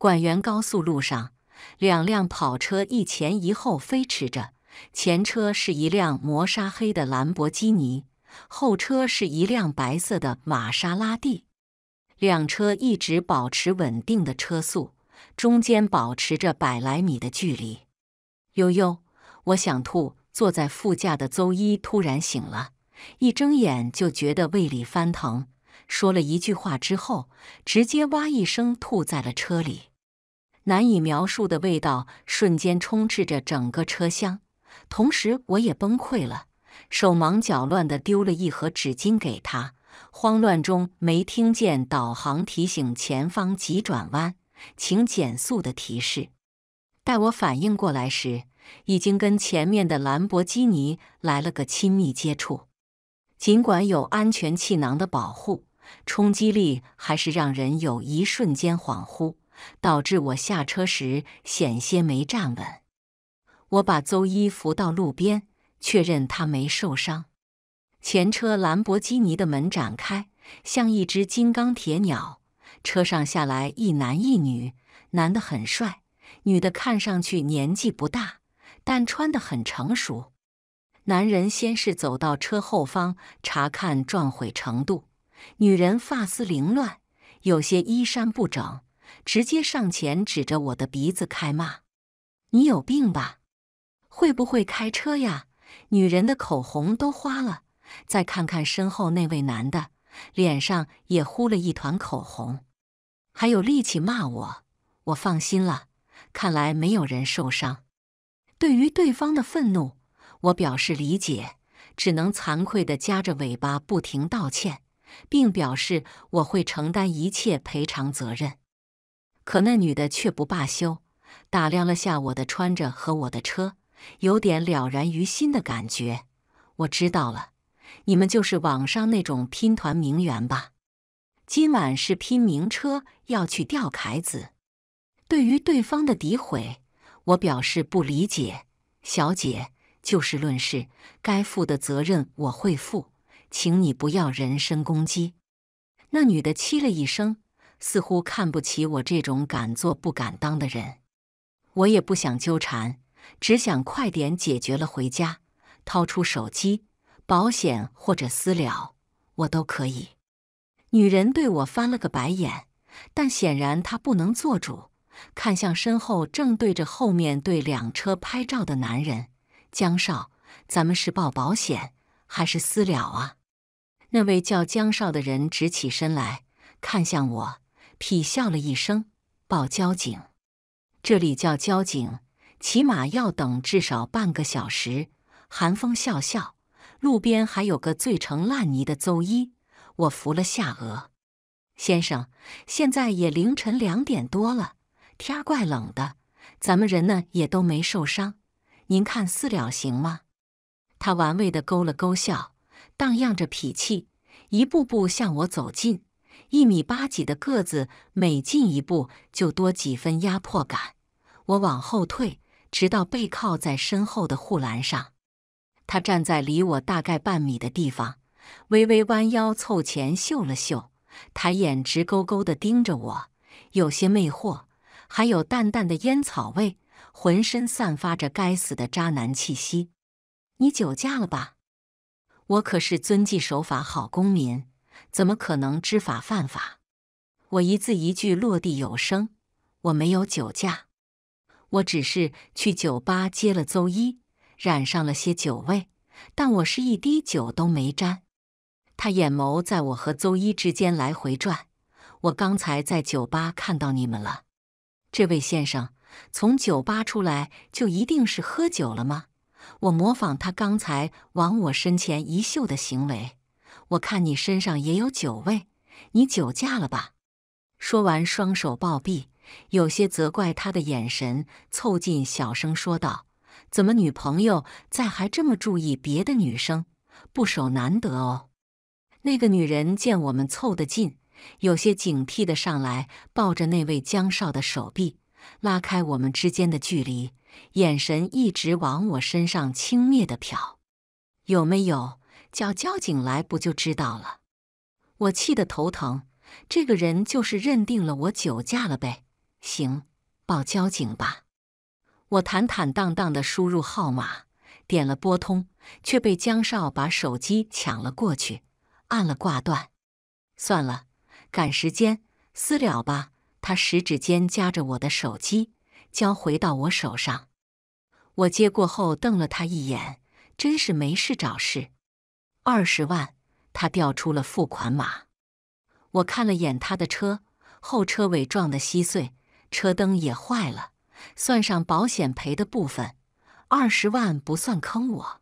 广元高速路上，两辆跑车一前一后飞驰着，前车是一辆磨砂黑的兰博基尼，后车是一辆白色的玛莎拉蒂。两车一直保持稳定的车速，中间保持着百来米的距离。悠悠，我想吐。坐在副驾的邹一突然醒了，一睁眼就觉得胃里翻腾，说了一句话之后，直接哇一声吐在了车里。难以描述的味道瞬间充斥着整个车厢，同时我也崩溃了，手忙脚乱地丢了一盒纸巾给他。慌乱中没听见导航提醒前方急转弯，请减速的提示。待我反应过来时，已经跟前面的兰博基尼来了个亲密接触。尽管有安全气囊的保护，冲击力还是让人有一瞬间恍惚。导致我下车时险些没站稳。我把邹一扶到路边，确认他没受伤。前车兰博基尼的门展开，像一只金刚铁鸟。车上下来一男一女，男的很帅，女的看上去年纪不大，但穿得很成熟。男人先是走到车后方查看撞毁程度，女人发丝凌乱，有些衣衫不整。直接上前指着我的鼻子开骂：“你有病吧？会不会开车呀？女人的口红都花了，再看看身后那位男的，脸上也糊了一团口红，还有力气骂我！我放心了，看来没有人受伤。对于对方的愤怒，我表示理解，只能惭愧的夹着尾巴不停道歉，并表示我会承担一切赔偿责任。”可那女的却不罢休，打量了下我的穿着和我的车，有点了然于心的感觉。我知道了，你们就是网上那种拼团名媛吧？今晚是拼名车要去钓凯子。对于对方的诋毁，我表示不理解。小姐，就事论事，该负的责任我会负，请你不要人身攻击。那女的嘁了一声。似乎看不起我这种敢做不敢当的人，我也不想纠缠，只想快点解决了回家。掏出手机，保险或者私了，我都可以。女人对我翻了个白眼，但显然她不能做主。看向身后正对着后面对两车拍照的男人，江少，咱们是报保险还是私了啊？那位叫江少的人直起身来看向我。痞笑了一声，报交警。这里叫交警，起码要等至少半个小时。寒风笑笑，路边还有个醉成烂泥的邹一。我扶了下额，先生，现在也凌晨两点多了，天儿怪冷的，咱们人呢也都没受伤，您看私了行吗？他玩味的勾了勾笑，荡漾着痞气，一步步向我走近。一米八几的个子，每进一步就多几分压迫感。我往后退，直到背靠在身后的护栏上。他站在离我大概半米的地方，微微弯腰凑前嗅了嗅，抬眼直勾勾的盯着我，有些魅惑，还有淡淡的烟草味，浑身散发着该死的渣男气息。你酒驾了吧？我可是遵纪守法好公民。怎么可能知法犯法？我一字一句落地有声。我没有酒驾，我只是去酒吧接了邹一，染上了些酒味，但我是一滴酒都没沾。他眼眸在我和邹一之间来回转。我刚才在酒吧看到你们了。这位先生，从酒吧出来就一定是喝酒了吗？我模仿他刚才往我身前一嗅的行为。我看你身上也有酒味，你酒驾了吧？说完，双手抱臂，有些责怪他的眼神，凑近小声说道：“怎么女朋友在，还这么注意别的女生？不守男德哦。”那个女人见我们凑得近，有些警惕的上来抱着那位江少的手臂，拉开我们之间的距离，眼神一直往我身上轻蔑的瞟，有没有？叫交警来不就知道了？我气得头疼，这个人就是认定了我酒驾了呗。行，报交警吧。我坦坦荡荡的输入号码，点了拨通，却被江少把手机抢了过去，按了挂断。算了，赶时间，私了吧。他食指间夹着我的手机，交回到我手上。我接过后瞪了他一眼，真是没事找事。二十万，他调出了付款码。我看了眼他的车，后车尾撞得稀碎，车灯也坏了。算上保险赔的部分，二十万不算坑我。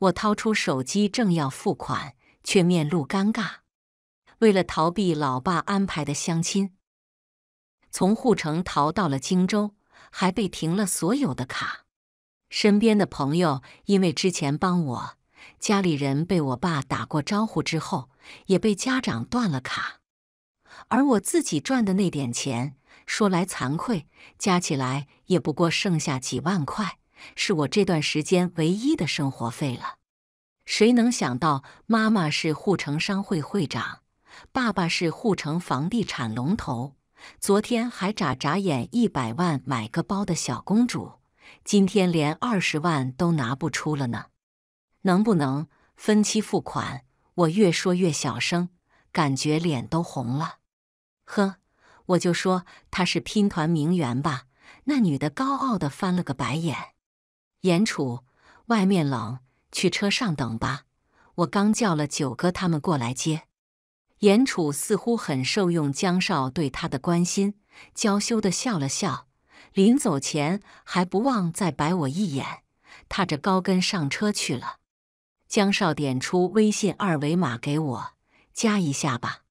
我掏出手机，正要付款，却面露尴尬。为了逃避老爸安排的相亲，从护城逃到了荆州，还被停了所有的卡。身边的朋友因为之前帮我。家里人被我爸打过招呼之后，也被家长断了卡。而我自己赚的那点钱，说来惭愧，加起来也不过剩下几万块，是我这段时间唯一的生活费了。谁能想到，妈妈是护城商会会长，爸爸是护城房地产龙头，昨天还眨眨眼一百万买个包的小公主，今天连二十万都拿不出了呢？能不能分期付款？我越说越小声，感觉脸都红了。呵，我就说他是拼团名媛吧。那女的高傲的翻了个白眼。严楚，外面冷，去车上等吧。我刚叫了九哥他们过来接。严楚似乎很受用江少对他的关心，娇羞的笑了笑，临走前还不忘再白我一眼，踏着高跟上车去了。江少点出微信二维码给我，加一下吧。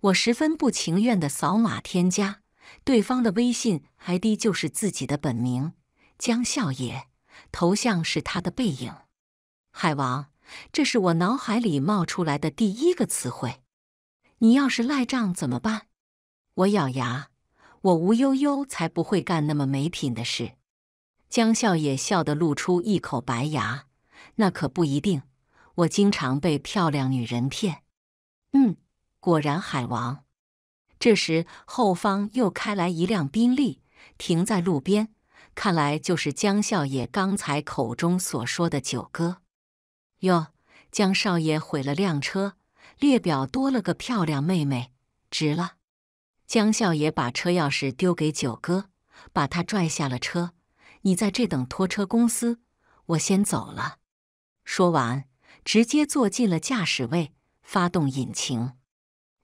我十分不情愿地扫码添加，对方的微信 ID 就是自己的本名江笑也，头像是他的背影。海王，这是我脑海里冒出来的第一个词汇。你要是赖账怎么办？我咬牙，我吴悠悠才不会干那么没品的事。江笑也笑得露出一口白牙。那可不一定，我经常被漂亮女人骗。嗯，果然海王。这时，后方又开来一辆宾利，停在路边，看来就是江少爷刚才口中所说的九哥。哟，江少爷毁了辆车，列表多了个漂亮妹妹，值了。江少爷把车钥匙丢给九哥，把他拽下了车。你在这等拖车公司，我先走了。说完，直接坐进了驾驶位，发动引擎。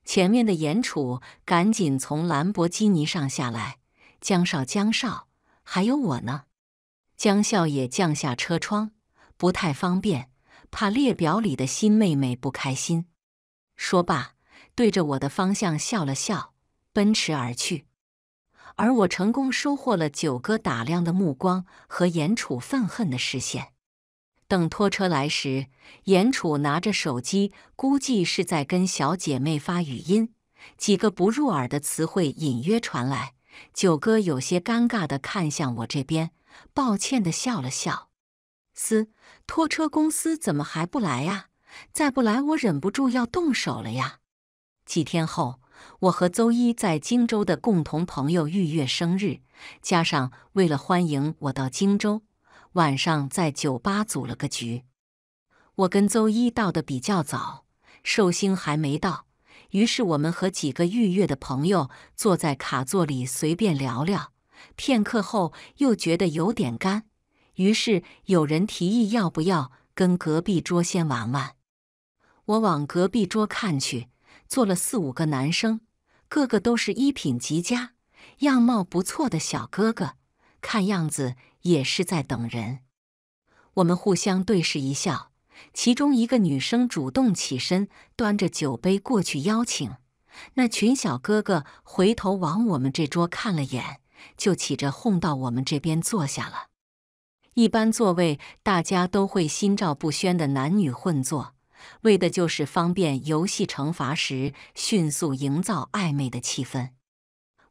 前面的严楚赶紧从兰博基尼上下来：“江少，江少，还有我呢。”江笑也降下车窗，不太方便，怕列表里的新妹妹不开心。说罢，对着我的方向笑了笑，奔驰而去。而我成功收获了九哥打量的目光和严楚愤恨的视线。等拖车来时，严楚拿着手机，估计是在跟小姐妹发语音，几个不入耳的词汇隐约传来。九哥有些尴尬的看向我这边，抱歉的笑了笑。嘶，拖车公司怎么还不来呀？再不来，我忍不住要动手了呀！几天后，我和邹一在荆州的共同朋友玉月生日，加上为了欢迎我到荆州。晚上在酒吧组了个局，我跟邹一到的比较早，寿星还没到，于是我们和几个预约的朋友坐在卡座里随便聊聊。片刻后又觉得有点干，于是有人提议要不要跟隔壁桌先玩玩。我往隔壁桌看去，坐了四五个男生，个个都是一品极佳、样貌不错的小哥哥，看样子。也是在等人，我们互相对视一笑。其中一个女生主动起身，端着酒杯过去邀请。那群小哥哥回头往我们这桌看了眼，就起着哄到我们这边坐下了。一般座位大家都会心照不宣的男女混坐，为的就是方便游戏惩罚时迅速营造暧昧的气氛。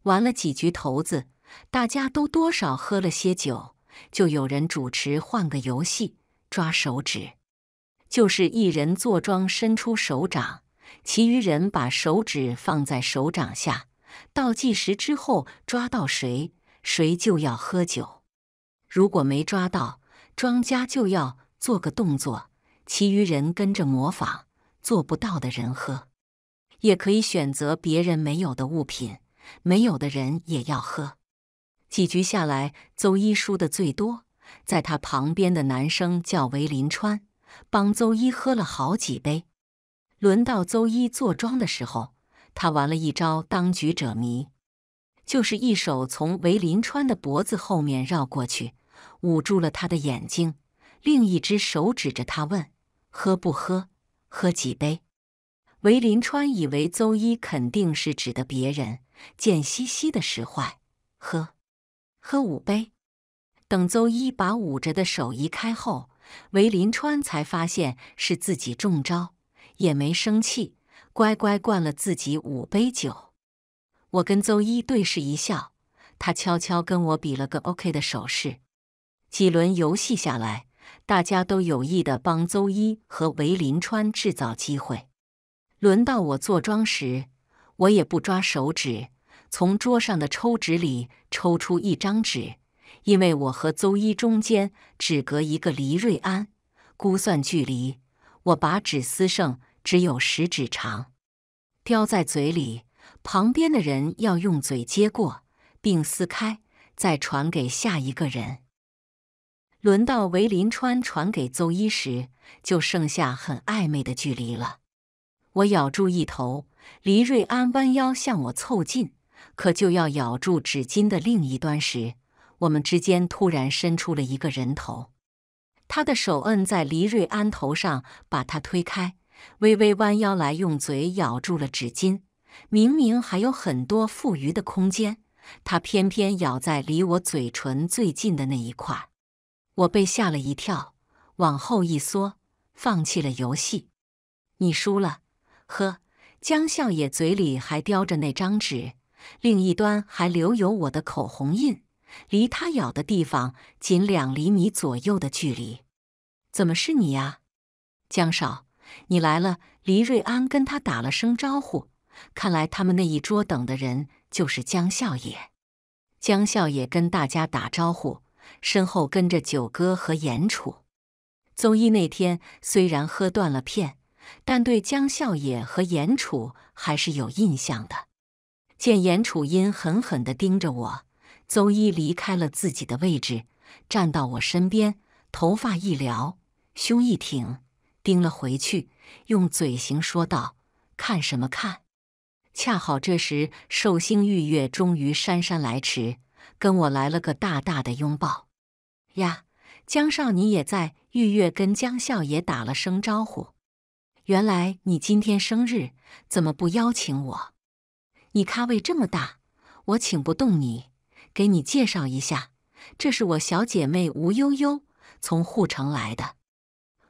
玩了几局骰子，大家都多少喝了些酒。就有人主持换个游戏，抓手指，就是一人坐庄伸出手掌，其余人把手指放在手掌下，倒计时之后抓到谁，谁就要喝酒。如果没抓到，庄家就要做个动作，其余人跟着模仿，做不到的人喝。也可以选择别人没有的物品，没有的人也要喝。几局下来，邹一输的最多。在他旁边的男生叫韦林川，帮邹一喝了好几杯。轮到邹一坐庄的时候，他玩了一招“当局者迷”，就是一手从韦林川的脖子后面绕过去，捂住了他的眼睛，另一只手指着他问：“喝不喝？喝几杯？”韦林川以为邹一肯定是指的别人，贱兮兮的使坏，喝。喝五杯。等邹一把捂着的手移开后，韦林川才发现是自己中招，也没生气，乖乖灌了自己五杯酒。我跟邹一对视一笑，他悄悄跟我比了个 OK 的手势。几轮游戏下来，大家都有意的帮邹一和韦林川制造机会。轮到我坐庄时，我也不抓手指。从桌上的抽纸里抽出一张纸，因为我和邹一中间只隔一个黎瑞安，估算距离，我把纸撕剩只有十指长，叼在嘴里。旁边的人要用嘴接过并撕开，再传给下一个人。轮到韦林川传给邹一时，就剩下很暧昧的距离了。我咬住一头，黎瑞安弯腰向我凑近。可就要咬住纸巾的另一端时，我们之间突然伸出了一个人头。他的手摁在黎瑞安头上，把他推开，微微弯腰来，用嘴咬住了纸巾。明明还有很多富余的空间，他偏偏咬在离我嘴唇最近的那一块。我被吓了一跳，往后一缩，放弃了游戏。你输了。呵，江少爷嘴里还叼着那张纸。另一端还留有我的口红印，离他咬的地方仅两厘米左右的距离。怎么是你啊，江少？你来了！黎瑞安跟他打了声招呼。看来他们那一桌等的人就是江少爷。江少爷跟大家打招呼，身后跟着九哥和严楚。综一那天虽然喝断了片，但对江少爷和严楚还是有印象的。见严楚音狠狠的盯着我，邹一离开了自己的位置，站到我身边，头发一撩，胸一挺，盯了回去，用嘴型说道：“看什么看？”恰好这时，寿星玉月终于姗姗来迟，跟我来了个大大的拥抱。呀，江少你也在！玉月跟江少也打了声招呼。原来你今天生日，怎么不邀请我？你咖位这么大，我请不动你。给你介绍一下，这是我小姐妹吴悠悠，从护城来的。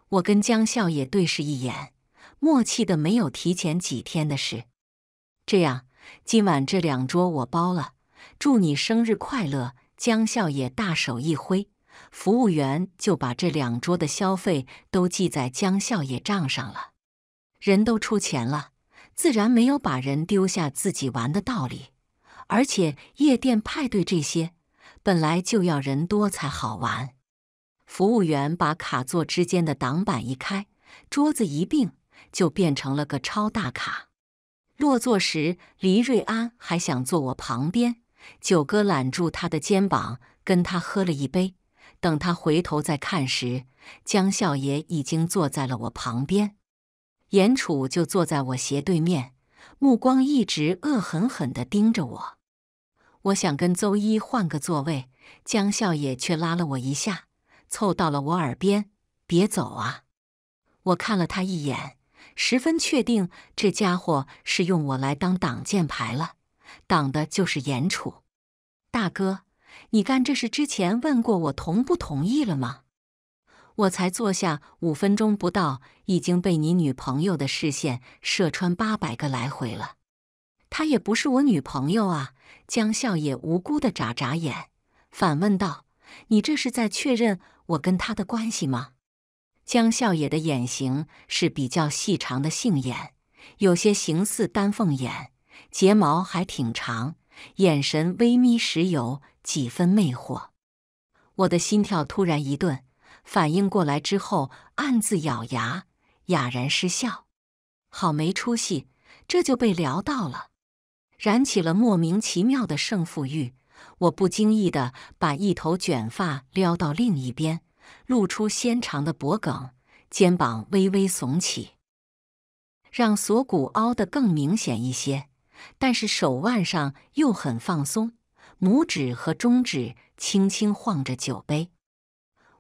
我跟江少爷对视一眼，默契的没有提前几天的事。这样，今晚这两桌我包了。祝你生日快乐！江少爷大手一挥，服务员就把这两桌的消费都记在江少爷账上了。人都出钱了。自然没有把人丢下自己玩的道理，而且夜店派对这些本来就要人多才好玩。服务员把卡座之间的挡板一开，桌子一并就变成了个超大卡。落座时，黎瑞安还想坐我旁边，九哥揽住他的肩膀，跟他喝了一杯。等他回头再看时，江笑爷已经坐在了我旁边。严楚就坐在我斜对面，目光一直恶狠狠的盯着我。我想跟邹一换个座位，江少爷却拉了我一下，凑到了我耳边：“别走啊！”我看了他一眼，十分确定这家伙是用我来当挡箭牌了，挡的就是严楚大哥。你干这事之前问过我同不同意了吗？我才坐下五分钟不到。已经被你女朋友的视线射穿八百个来回了，她也不是我女朋友啊！江笑也无辜的眨眨眼，反问道：“你这是在确认我跟她的关系吗？”江笑也的眼型是比较细长的杏眼，有些形似丹凤眼，睫毛还挺长，眼神微眯时有几分魅惑。我的心跳突然一顿，反应过来之后，暗自咬牙。哑然失笑，好没出息！这就被聊到了，燃起了莫名其妙的胜负欲。我不经意的把一头卷发撩到另一边，露出纤长的脖颈，肩膀微微耸起，让锁骨凹得更明显一些。但是手腕上又很放松，拇指和中指轻轻晃着酒杯。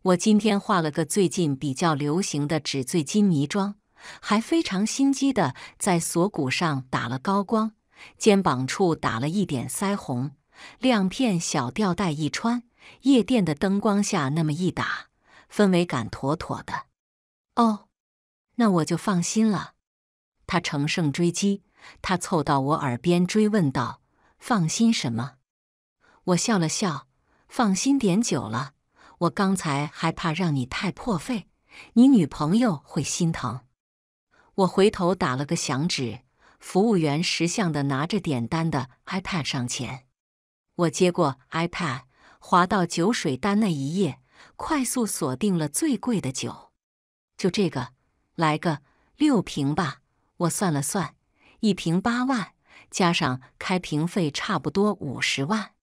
我今天画了个最近比较流行的纸醉金迷妆，还非常心机的在锁骨上打了高光，肩膀处打了一点腮红，亮片小吊带一穿，夜店的灯光下那么一打，氛围感妥妥的。哦，那我就放心了。他乘胜追击，他凑到我耳边追问道：“放心什么？”我笑了笑：“放心点酒了。”我刚才还怕让你太破费，你女朋友会心疼。我回头打了个响指，服务员识相的拿着点单的 iPad 上前。我接过 iPad，滑到酒水单那一页，快速锁定了最贵的酒，就这个，来个六瓶吧。我算了算，一瓶八万，加上开瓶费，差不多五十万。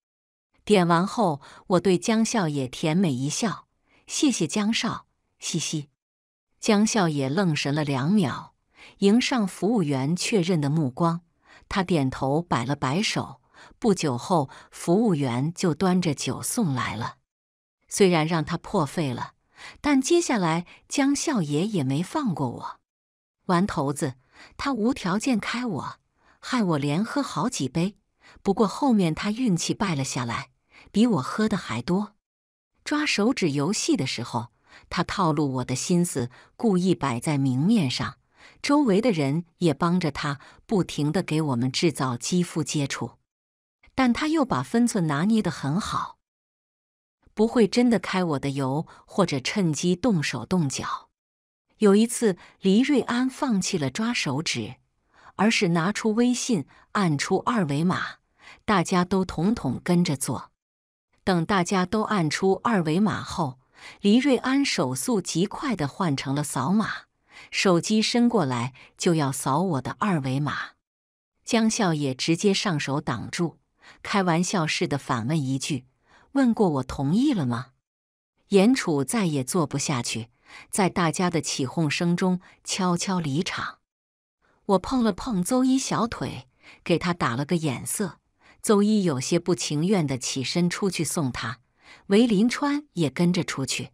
点完后，我对江少爷甜美一笑：“谢谢江少，嘻嘻。”江少爷愣神了两秒，迎上服务员确认的目光，他点头摆了摆手。不久后，服务员就端着酒送来了。虽然让他破费了，但接下来江少爷也没放过我，玩头子，他无条件开我，害我连喝好几杯。不过后面他运气败了下来。比我喝的还多。抓手指游戏的时候，他套路我的心思，故意摆在明面上。周围的人也帮着他，不停的给我们制造肌肤接触。但他又把分寸拿捏的很好，不会真的开我的油，或者趁机动手动脚。有一次，黎瑞安放弃了抓手指，而是拿出微信，按出二维码，大家都统统跟着做。等大家都按出二维码后，黎瑞安手速极快地换成了扫码，手机伸过来就要扫我的二维码。江笑也直接上手挡住，开玩笑似的反问一句：“问过我同意了吗？”严楚再也坐不下去，在大家的起哄声中悄悄离场。我碰了碰邹一小腿，给他打了个眼色。邹一有些不情愿地起身出去送他，韦林川也跟着出去。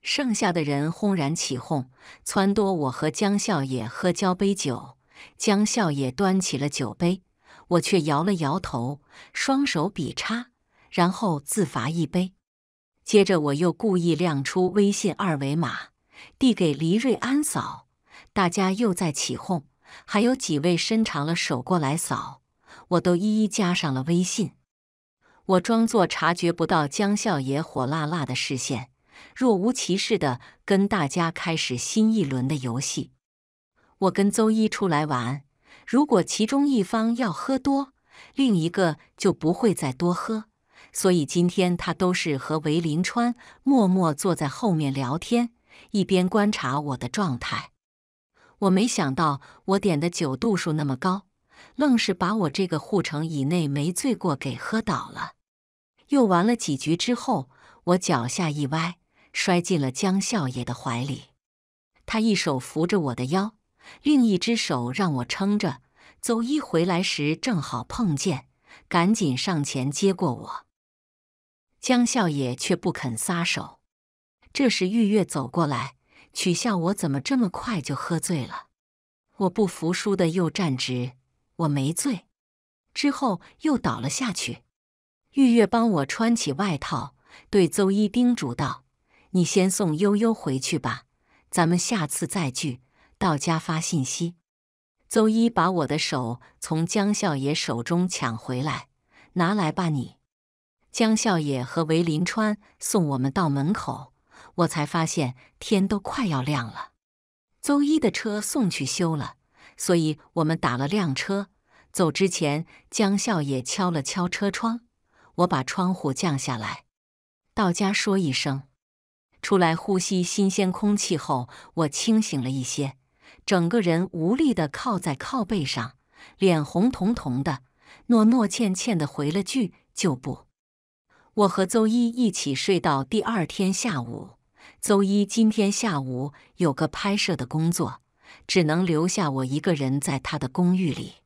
剩下的人轰然起哄，撺掇我和江少爷喝交杯酒。江少爷端起了酒杯，我却摇了摇头，双手比叉，然后自罚一杯。接着我又故意亮出微信二维码，递给黎瑞安扫。大家又在起哄，还有几位伸长了手过来扫。我都一一加上了微信，我装作察觉不到江笑爷火辣辣的视线，若无其事地跟大家开始新一轮的游戏。我跟邹一出来玩，如果其中一方要喝多，另一个就不会再多喝。所以今天他都是和韦林川默默坐在后面聊天，一边观察我的状态。我没想到我点的酒度数那么高。愣是把我这个护城以内没醉过给喝倒了。又玩了几局之后，我脚下一歪，摔进了江少爷的怀里。他一手扶着我的腰，另一只手让我撑着。邹一回来时正好碰见，赶紧上前接过我。江少爷却不肯撒手。这时玉月走过来，取笑我怎么这么快就喝醉了。我不服输的又站直。我没醉，之后又倒了下去。玉月帮我穿起外套，对邹一叮嘱道：“你先送悠悠回去吧，咱们下次再聚。到家发信息。”邹一把我的手从江笑爷手中抢回来，拿来吧你。江笑爷和韦林川送我们到门口，我才发现天都快要亮了。邹一的车送去修了。所以我们打了辆车，走之前，江笑也敲了敲车窗，我把窗户降下来，到家说一声。出来呼吸新鲜空气后，我清醒了一些，整个人无力地靠在靠背上，脸红彤彤的，诺诺欠欠地回了句就不。我和邹一一起睡到第二天下午，邹一今天下午有个拍摄的工作。只能留下我一个人在他的公寓里。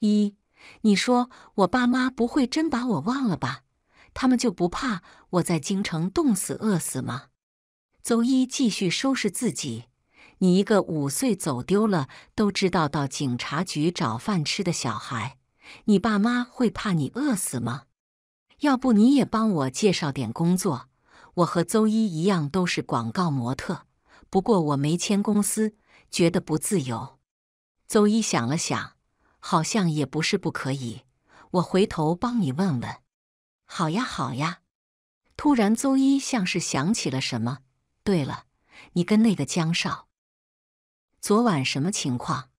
一，你说我爸妈不会真把我忘了吧？他们就不怕我在京城冻死饿死吗？邹一继续收拾自己。你一个五岁走丢了都知道到警察局找饭吃的小孩，你爸妈会怕你饿死吗？要不你也帮我介绍点工作。我和邹一一样都是广告模特，不过我没签公司。觉得不自由，邹一想了想，好像也不是不可以，我回头帮你问问。好呀，好呀。突然，邹一像是想起了什么，对了，你跟那个江少昨晚什么情况？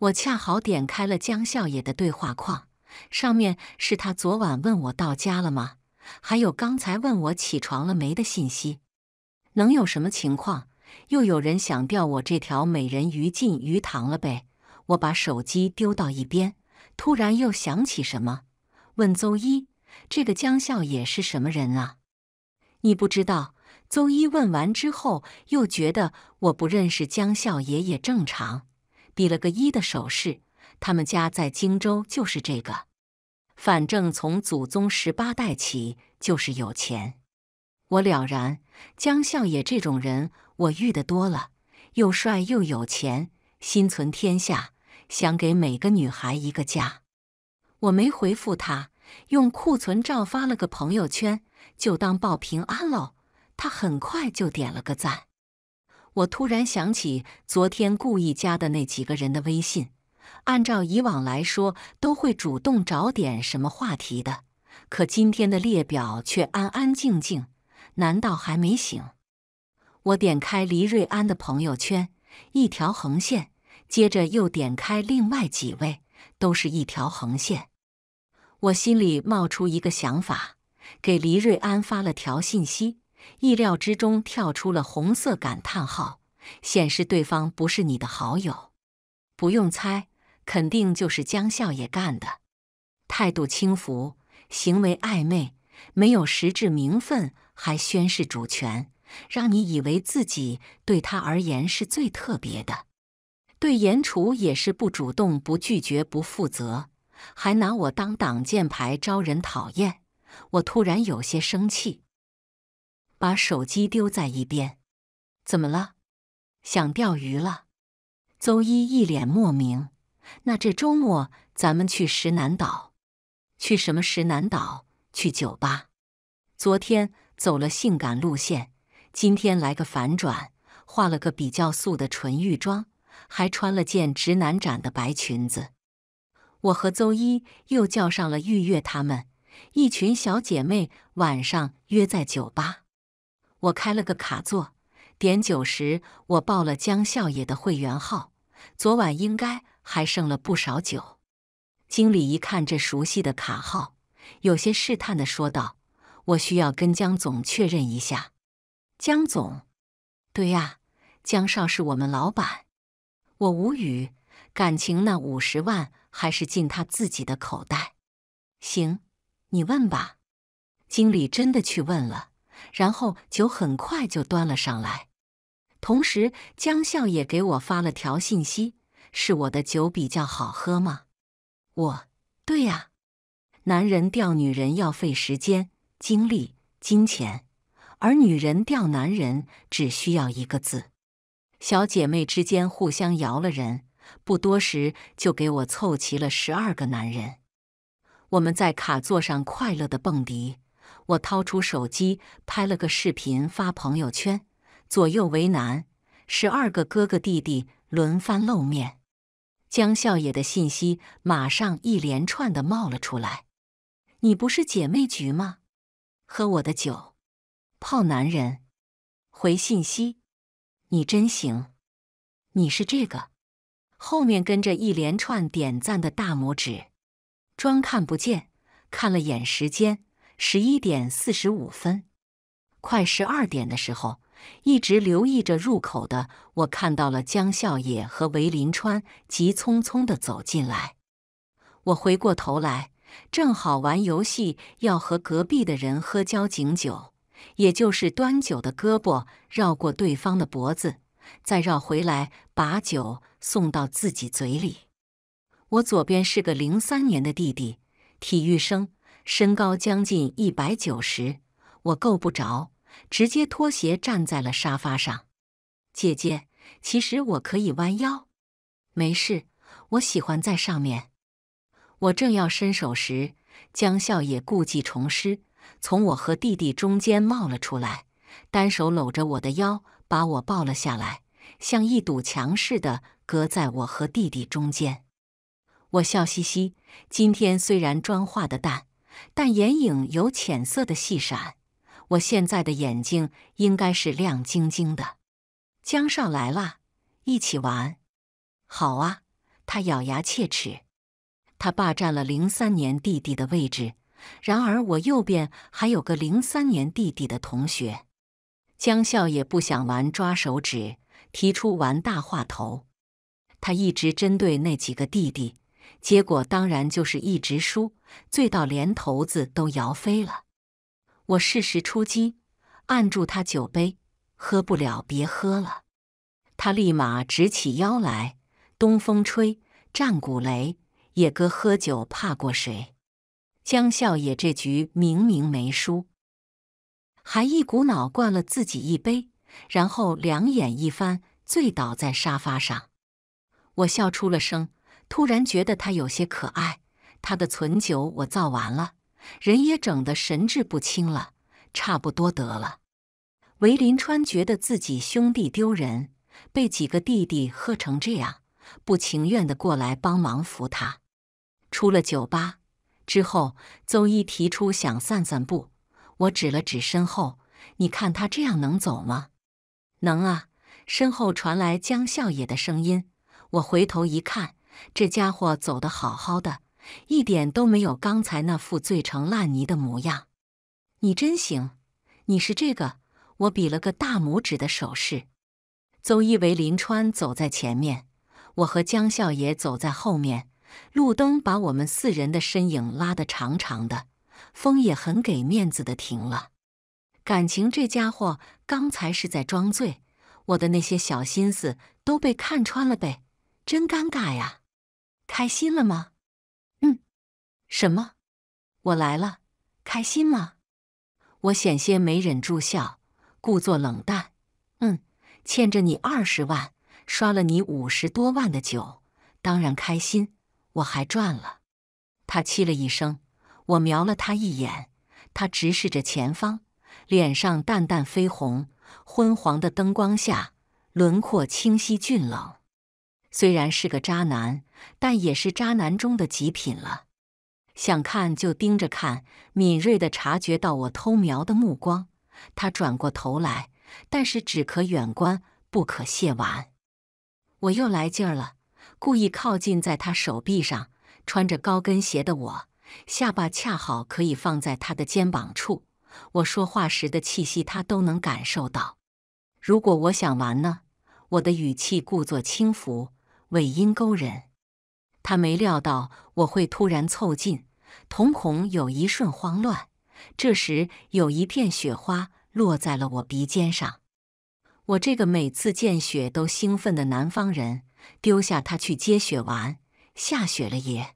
我恰好点开了江少爷的对话框，上面是他昨晚问我到家了吗，还有刚才问我起床了没的信息，能有什么情况？又有人想钓我这条美人鱼进鱼塘了呗？我把手机丢到一边，突然又想起什么，问邹一：“这个江少爷是什么人啊？”你不知道？邹一问完之后，又觉得我不认识江少爷也正常，比了个一的手势。他们家在荆州就是这个，反正从祖宗十八代起就是有钱。我了然，江笑野这种人我遇得多了，又帅又有钱，心存天下，想给每个女孩一个家。我没回复他，用库存照发了个朋友圈，就当报平安喽。他很快就点了个赞。我突然想起昨天故意加的那几个人的微信，按照以往来说，都会主动找点什么话题的，可今天的列表却安安静静。难道还没醒？我点开黎瑞安的朋友圈，一条横线，接着又点开另外几位，都是一条横线。我心里冒出一个想法，给黎瑞安发了条信息，意料之中跳出了红色感叹号，显示对方不是你的好友。不用猜，肯定就是江少爷干的。态度轻浮，行为暧昧，没有实质名分。还宣誓主权，让你以为自己对他而言是最特别的。对严楚也是不主动、不拒绝、不负责，还拿我当挡箭牌，招人讨厌。我突然有些生气，把手机丢在一边。怎么了？想钓鱼了？邹一一脸莫名。那这周末咱们去石南岛？去什么石南岛？去酒吧。昨天。走了性感路线，今天来个反转，化了个比较素的纯欲妆，还穿了件直男展的白裙子。我和邹一又叫上了玉月他们，一群小姐妹晚上约在酒吧。我开了个卡座，点酒时我报了江少爷的会员号。昨晚应该还剩了不少酒。经理一看这熟悉的卡号，有些试探的说道。我需要跟江总确认一下，江总，对呀，江少是我们老板，我无语，感情那五十万还是进他自己的口袋？行，你问吧。经理真的去问了，然后酒很快就端了上来，同时江笑也给我发了条信息，是我的酒比较好喝吗？我，对呀，男人钓女人要费时间。精力、金钱，而女人钓男人只需要一个字。小姐妹之间互相摇了人，不多时就给我凑齐了十二个男人。我们在卡座上快乐的蹦迪，我掏出手机拍了个视频发朋友圈。左右为难，十二个哥哥弟弟轮番露面。江笑野的信息马上一连串的冒了出来：“你不是姐妹局吗？”喝我的酒，泡男人，回信息，你真行，你是这个，后面跟着一连串点赞的大拇指，装看不见，看了眼时间，十一点四十五分，快十二点的时候，一直留意着入口的我，看到了江笑野和韦林川急匆匆的走进来，我回过头来。正好玩游戏要和隔壁的人喝交警酒，也就是端酒的胳膊绕过对方的脖子，再绕回来把酒送到自己嘴里。我左边是个零三年的弟弟，体育生，身高将近一百九十，我够不着，直接脱鞋站在了沙发上。姐姐，其实我可以弯腰，没事，我喜欢在上面。我正要伸手时，江笑也故技重施，从我和弟弟中间冒了出来，单手搂着我的腰，把我抱了下来，像一堵墙似的隔在我和弟弟中间。我笑嘻嘻，今天虽然妆化的淡，但眼影有浅色的细闪，我现在的眼睛应该是亮晶晶的。江少来了，一起玩。好啊！他咬牙切齿。他霸占了零三年弟弟的位置，然而我右边还有个零三年弟弟的同学。江笑也不想玩抓手指，提出玩大话头。他一直针对那几个弟弟，结果当然就是一直输，醉到连头子都摇飞了。我适时出击，按住他酒杯，喝不了别喝了。他立马直起腰来，东风吹，战鼓擂。野哥喝酒怕过谁？江笑野这局明明没输，还一股脑灌了自己一杯，然后两眼一翻，醉倒在沙发上。我笑出了声，突然觉得他有些可爱。他的存酒我造完了，人也整得神志不清了，差不多得了。韦林川觉得自己兄弟丢人，被几个弟弟喝成这样，不情愿的过来帮忙扶他。出了酒吧之后，邹一提出想散散步。我指了指身后：“你看他这样能走吗？”“能啊。”身后传来江笑野的声音。我回头一看，这家伙走得好好的，一点都没有刚才那副醉成烂泥的模样。你真行！你是这个？我比了个大拇指的手势。邹一为林川走在前面，我和江笑野走在后面。路灯把我们四人的身影拉得长长的，风也很给面子的停了。感情这家伙刚才是在装醉，我的那些小心思都被看穿了呗，真尴尬呀！开心了吗？嗯？什么？我来了，开心吗？我险些没忍住笑，故作冷淡。嗯，欠着你二十万，刷了你五十多万的酒，当然开心。我还赚了，他嘁了一声，我瞄了他一眼，他直视着前方，脸上淡淡绯红，昏黄的灯光下，轮廓清晰俊冷。虽然是个渣男，但也是渣男中的极品了。想看就盯着看，敏锐的察觉到我偷瞄的目光，他转过头来，但是只可远观，不可亵玩。我又来劲儿了。故意靠近在他手臂上穿着高跟鞋的我，下巴恰好可以放在他的肩膀处。我说话时的气息，他都能感受到。如果我想玩呢？我的语气故作轻浮，尾音勾人。他没料到我会突然凑近，瞳孔有一瞬慌乱。这时，有一片雪花落在了我鼻尖上。我这个每次见雪都兴奋的南方人。丢下他去接雪玩，下雪了也。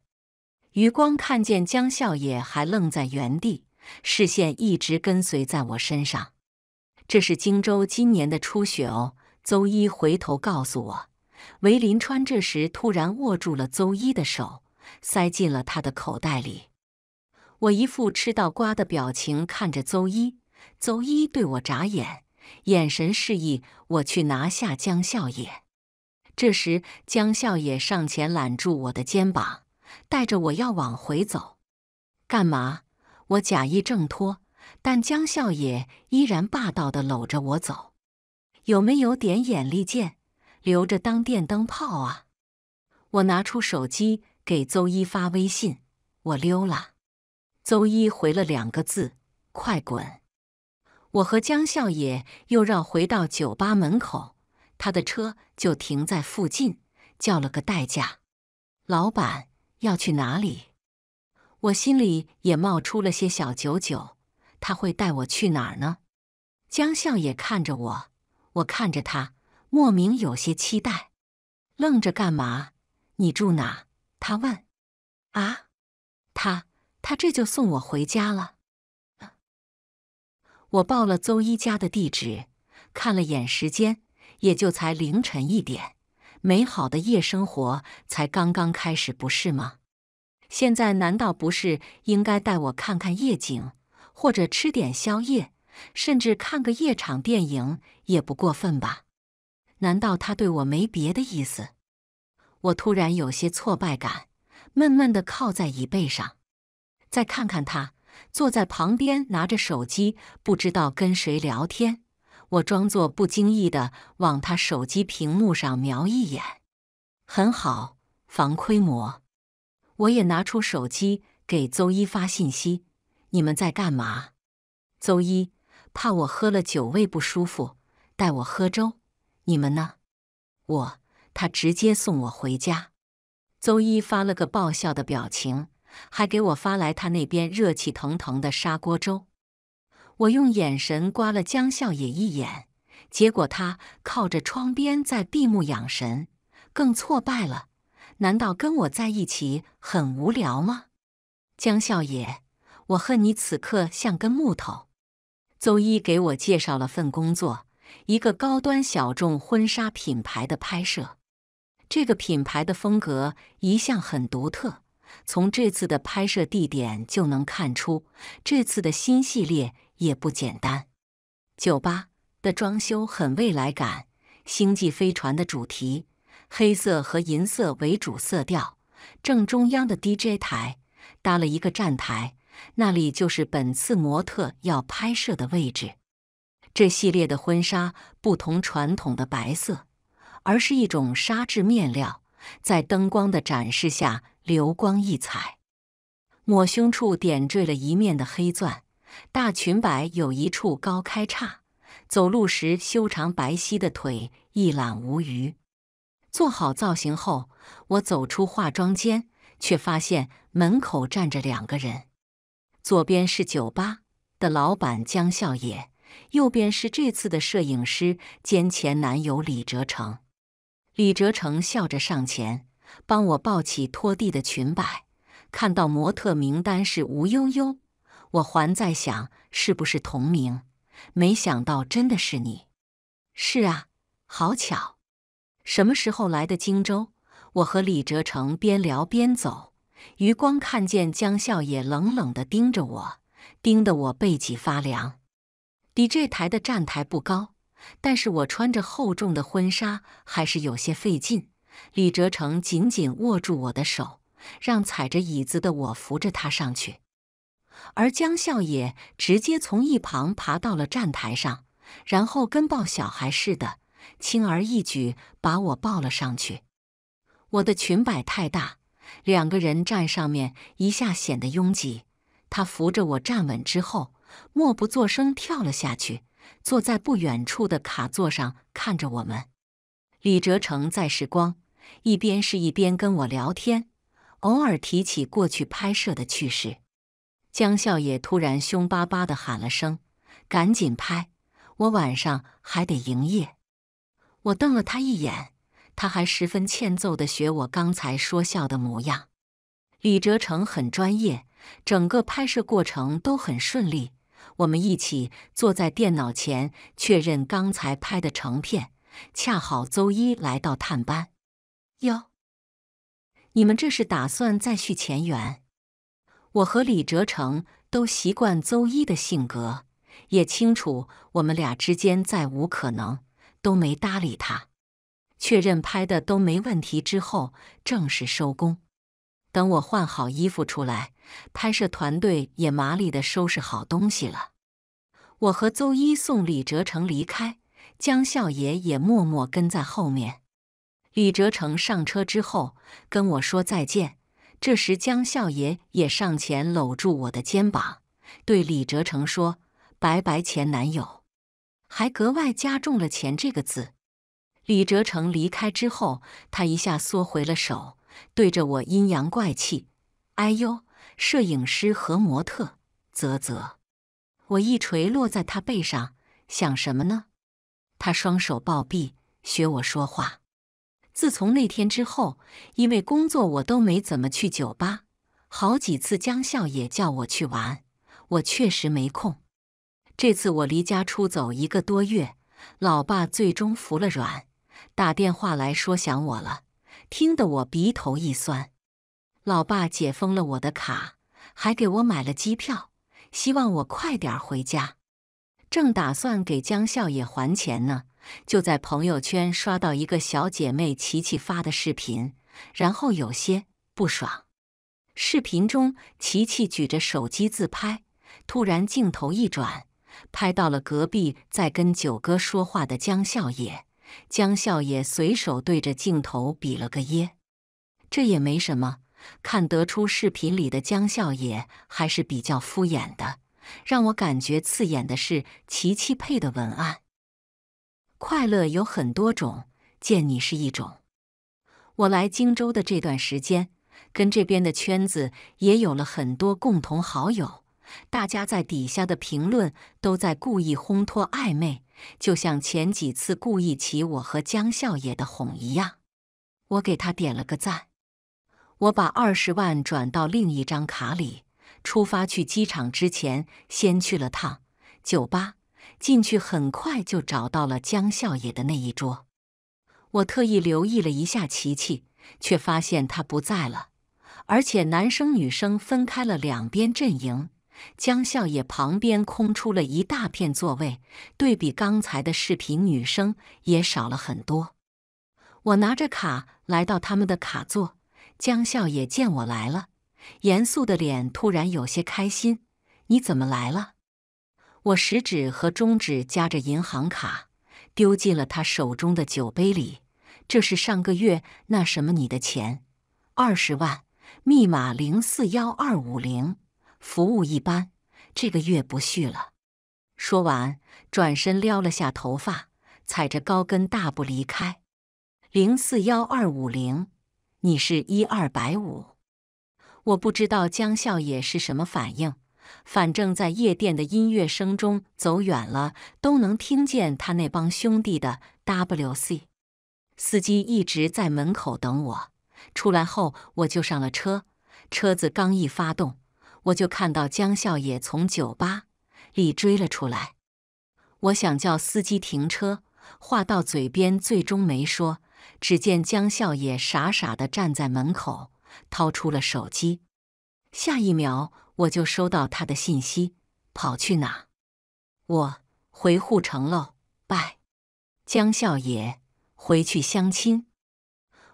余光看见江少爷还愣在原地，视线一直跟随在我身上。这是荆州今年的初雪哦。邹一回头告诉我，韦林川这时突然握住了邹一的手，塞进了他的口袋里。我一副吃到瓜的表情看着邹一，邹一对我眨眼，眼神示意我去拿下江少爷。这时，江笑也上前揽住我的肩膀，带着我要往回走。干嘛？我假意挣脱，但江笑也依然霸道地搂着我走。有没有点眼力见？留着当电灯泡啊！我拿出手机给邹一发微信：“我溜了。”邹一回了两个字：“快滚！”我和江笑也又绕回到酒吧门口。他的车就停在附近，叫了个代驾。老板要去哪里？我心里也冒出了些小九九，他会带我去哪儿呢？江笑也看着我，我看着他，莫名有些期待。愣着干嘛？你住哪？他问。啊，他他这就送我回家了。我报了邹一家的地址，看了眼时间。也就才凌晨一点，美好的夜生活才刚刚开始，不是吗？现在难道不是应该带我看看夜景，或者吃点宵夜，甚至看个夜场电影也不过分吧？难道他对我没别的意思？我突然有些挫败感，闷闷的靠在椅背上，再看看他坐在旁边拿着手机，不知道跟谁聊天。我装作不经意的往他手机屏幕上瞄一眼，很好，防窥膜。我也拿出手机给邹一发信息：“你们在干嘛？”邹一怕我喝了酒胃不舒服，带我喝粥。你们呢？我他直接送我回家。邹一发了个爆笑的表情，还给我发来他那边热气腾腾的砂锅粥。我用眼神刮了江笑也一眼，结果他靠着窗边在闭目养神，更挫败了。难道跟我在一起很无聊吗？江笑也，我恨你此刻像根木头。邹一给我介绍了份工作，一个高端小众婚纱品牌的拍摄。这个品牌的风格一向很独特。从这次的拍摄地点就能看出，这次的新系列也不简单。酒吧的装修很未来感，星际飞船的主题，黑色和银色为主色调。正中央的 DJ 台搭了一个站台，那里就是本次模特要拍摄的位置。这系列的婚纱不同传统的白色，而是一种纱质面料，在灯光的展示下。流光溢彩，抹胸处点缀了一面的黑钻，大裙摆有一处高开叉，走路时修长白皙的腿一览无余。做好造型后，我走出化妆间，却发现门口站着两个人，左边是酒吧的老板江笑野。右边是这次的摄影师兼前男友李哲成。李哲成笑着上前。帮我抱起拖地的裙摆，看到模特名单是吴悠悠，我还在想是不是同名，没想到真的是你。是啊，好巧。什么时候来的荆州？我和李哲成边聊边走，余光看见江少爷冷冷地盯着我，盯得我背脊发凉。DJ 台的站台不高，但是我穿着厚重的婚纱，还是有些费劲。李哲成紧紧握住我的手，让踩着椅子的我扶着他上去，而江笑也直接从一旁爬到了站台上，然后跟抱小孩似的，轻而易举把我抱了上去。我的裙摆太大，两个人站上面一下显得拥挤。他扶着我站稳之后，默不作声跳了下去，坐在不远处的卡座上看着我们。李哲成在时光。一边是一边跟我聊天，偶尔提起过去拍摄的趣事。江少爷突然凶巴巴地喊了声：“赶紧拍！我晚上还得营业。”我瞪了他一眼，他还十分欠揍地学我刚才说笑的模样。李哲成很专业，整个拍摄过程都很顺利。我们一起坐在电脑前确认刚才拍的成片，恰好邹一来到探班。哟，你们这是打算再续前缘？我和李哲成都习惯邹一的性格，也清楚我们俩之间再无可能，都没搭理他。确认拍的都没问题之后，正式收工。等我换好衣服出来，拍摄团队也麻利的收拾好东西了。我和邹一送李哲成离开，江笑爷也默默跟在后面。李哲成上车之后跟我说再见，这时江笑爷也上前搂住我的肩膀，对李哲成说：“拜拜前男友。”还格外加重了“前”这个字。李哲成离开之后，他一下缩回了手，对着我阴阳怪气：“哎呦，摄影师和模特，啧啧。”我一锤落在他背上，想什么呢？他双手抱臂，学我说话。自从那天之后，因为工作，我都没怎么去酒吧。好几次江少爷叫我去玩，我确实没空。这次我离家出走一个多月，老爸最终服了软，打电话来说想我了，听得我鼻头一酸。老爸解封了我的卡，还给我买了机票，希望我快点回家。正打算给江少爷还钱呢。就在朋友圈刷到一个小姐妹琪琪发的视频，然后有些不爽。视频中，琪琪举着手机自拍，突然镜头一转，拍到了隔壁在跟九哥说话的江笑也。江笑也随手对着镜头比了个耶，这也没什么。看得出，视频里的江笑也还是比较敷衍的。让我感觉刺眼的是，琪琪配的文案。快乐有很多种，见你是一种。我来荆州的这段时间，跟这边的圈子也有了很多共同好友。大家在底下的评论都在故意烘托暧昧，就像前几次故意起我和江少爷的哄一样。我给他点了个赞，我把二十万转到另一张卡里。出发去机场之前，先去了趟酒吧。进去很快就找到了江少爷的那一桌，我特意留意了一下琪琪，却发现她不在了，而且男生女生分开了两边阵营，江少爷旁边空出了一大片座位，对比刚才的视频，女生也少了很多。我拿着卡来到他们的卡座，江少爷见我来了，严肃的脸突然有些开心：“你怎么来了？”我食指和中指夹着银行卡，丢进了他手中的酒杯里。这是上个月那什么你的钱，二十万，密码零四幺二五零，服务一般，这个月不续了。说完，转身撩了下头发，踩着高跟大步离开。零四幺二五零，你是一二百五。我不知道江少爷是什么反应。反正，在夜店的音乐声中走远了，都能听见他那帮兄弟的 WC。司机一直在门口等我，出来后我就上了车。车子刚一发动，我就看到江少爷从酒吧里追了出来。我想叫司机停车，话到嘴边，最终没说。只见江少爷傻傻的站在门口，掏出了手机。下一秒。我就收到他的信息，跑去哪？我回护城喽，拜江孝爷，回去相亲。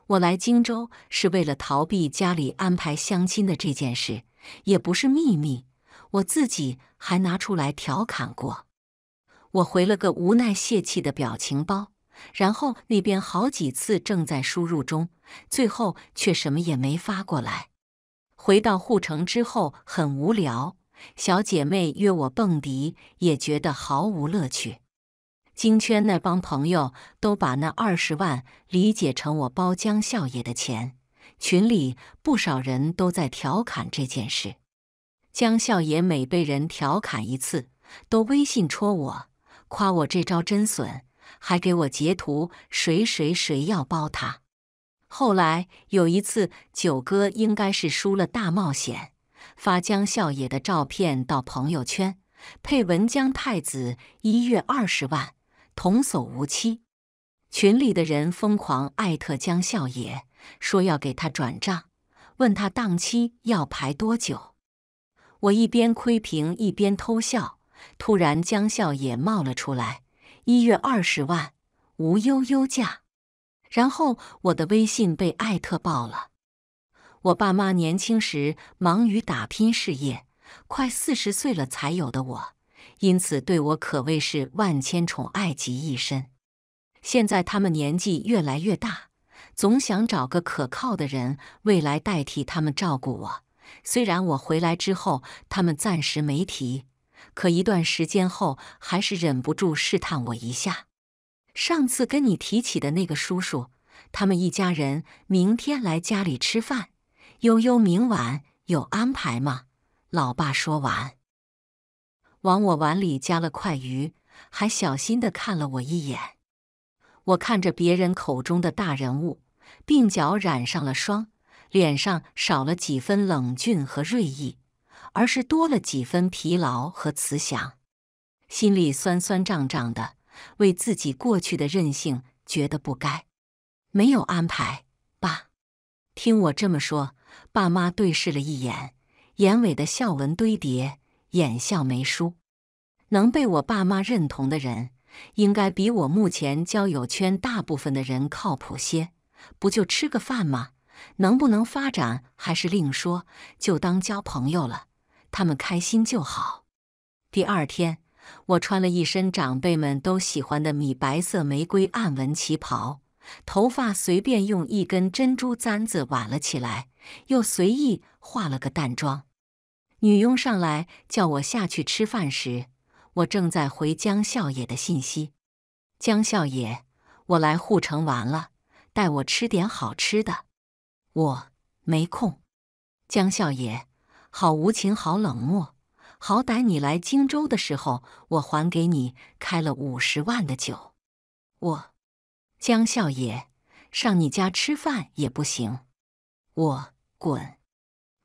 我来荆州是为了逃避家里安排相亲的这件事，也不是秘密，我自己还拿出来调侃过。我回了个无奈泄气的表情包，然后那边好几次正在输入中，最后却什么也没发过来。回到护城之后很无聊，小姐妹约我蹦迪，也觉得毫无乐趣。京圈那帮朋友都把那二十万理解成我包江少爷的钱，群里不少人都在调侃这件事。江少爷每被人调侃一次，都微信戳我，夸我这招真损，还给我截图谁谁谁要包他。后来有一次，九哥应该是输了大冒险，发江孝野的照片到朋友圈，配文江太子一月二十万，童叟无欺。群里的人疯狂艾特江孝野，说要给他转账，问他档期要排多久。我一边窥屏一边偷笑，突然江笑野冒了出来：一月二十万，吴忧优价。然后我的微信被艾特爆了。我爸妈年轻时忙于打拼事业，快四十岁了才有的我，因此对我可谓是万千宠爱集一身。现在他们年纪越来越大，总想找个可靠的人未来代替他们照顾我。虽然我回来之后他们暂时没提，可一段时间后还是忍不住试探我一下。上次跟你提起的那个叔叔，他们一家人明天来家里吃饭。悠悠，明晚有安排吗？老爸说完，往我碗里加了块鱼，还小心的看了我一眼。我看着别人口中的大人物，鬓角染上了霜，脸上少了几分冷峻和锐意，而是多了几分疲劳和慈祥，心里酸酸胀胀的。为自己过去的任性觉得不该，没有安排爸。听我这么说，爸妈对视了一眼，眼尾的笑纹堆叠，眼笑眉舒。能被我爸妈认同的人，应该比我目前交友圈大部分的人靠谱些。不就吃个饭吗？能不能发展还是另说，就当交朋友了。他们开心就好。第二天。我穿了一身长辈们都喜欢的米白色玫瑰暗纹旗袍，头发随便用一根珍珠簪子挽了起来，又随意化了个淡妆。女佣上来叫我下去吃饭时，我正在回江少爷的信息。江少爷，我来护城玩了，带我吃点好吃的。我没空。江少爷，好无情，好冷漠。好歹你来荆州的时候，我还给你开了五十万的酒。我江少爷上你家吃饭也不行，我滚！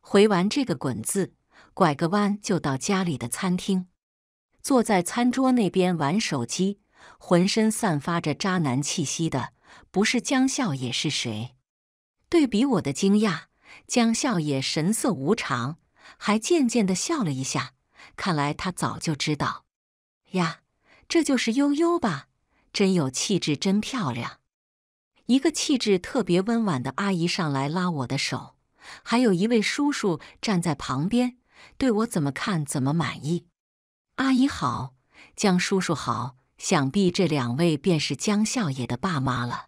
回完这个“滚”字，拐个弯就到家里的餐厅，坐在餐桌那边玩手机，浑身散发着渣男气息的，不是江少爷是谁？对比我的惊讶，江少爷神色无常，还渐渐的笑了一下。看来他早就知道，呀，这就是悠悠吧？真有气质，真漂亮。一个气质特别温婉的阿姨上来拉我的手，还有一位叔叔站在旁边，对我怎么看怎么满意。阿姨好，江叔叔好，想必这两位便是江少爷的爸妈了。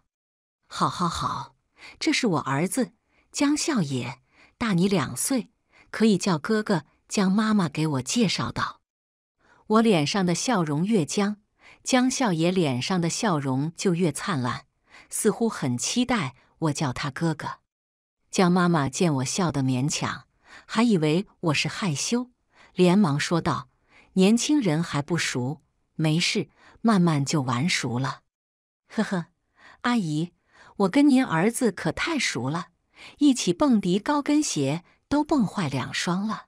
好，好，好，这是我儿子江少爷，大你两岁，可以叫哥哥。江妈妈给我介绍道：“我脸上的笑容越僵，江少爷脸上的笑容就越灿烂，似乎很期待我叫他哥哥。”江妈妈见我笑得勉强，还以为我是害羞，连忙说道：“年轻人还不熟，没事，慢慢就玩熟了。”呵呵，阿姨，我跟您儿子可太熟了，一起蹦迪，高跟鞋都蹦坏两双了。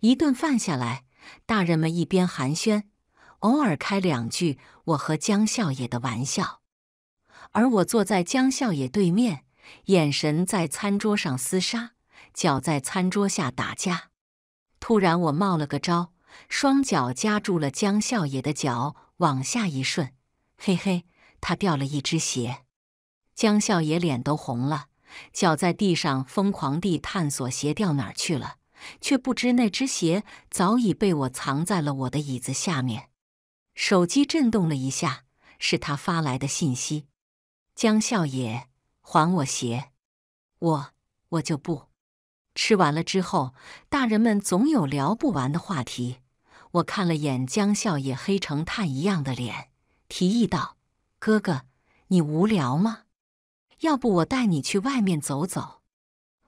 一顿饭下来，大人们一边寒暄，偶尔开两句我和江少爷的玩笑，而我坐在江少爷对面，眼神在餐桌上厮杀，脚在餐桌下打架。突然，我冒了个招，双脚夹住了江少爷的脚，往下一顺，嘿嘿，他掉了一只鞋。江少爷脸都红了，脚在地上疯狂地探索鞋掉哪儿去了。却不知那只鞋早已被我藏在了我的椅子下面。手机震动了一下，是他发来的信息：“江少爷，还我鞋。”我我就不吃完了之后，大人们总有聊不完的话题。我看了眼江少爷黑成炭一样的脸，提议道：“哥哥，你无聊吗？要不我带你去外面走走。”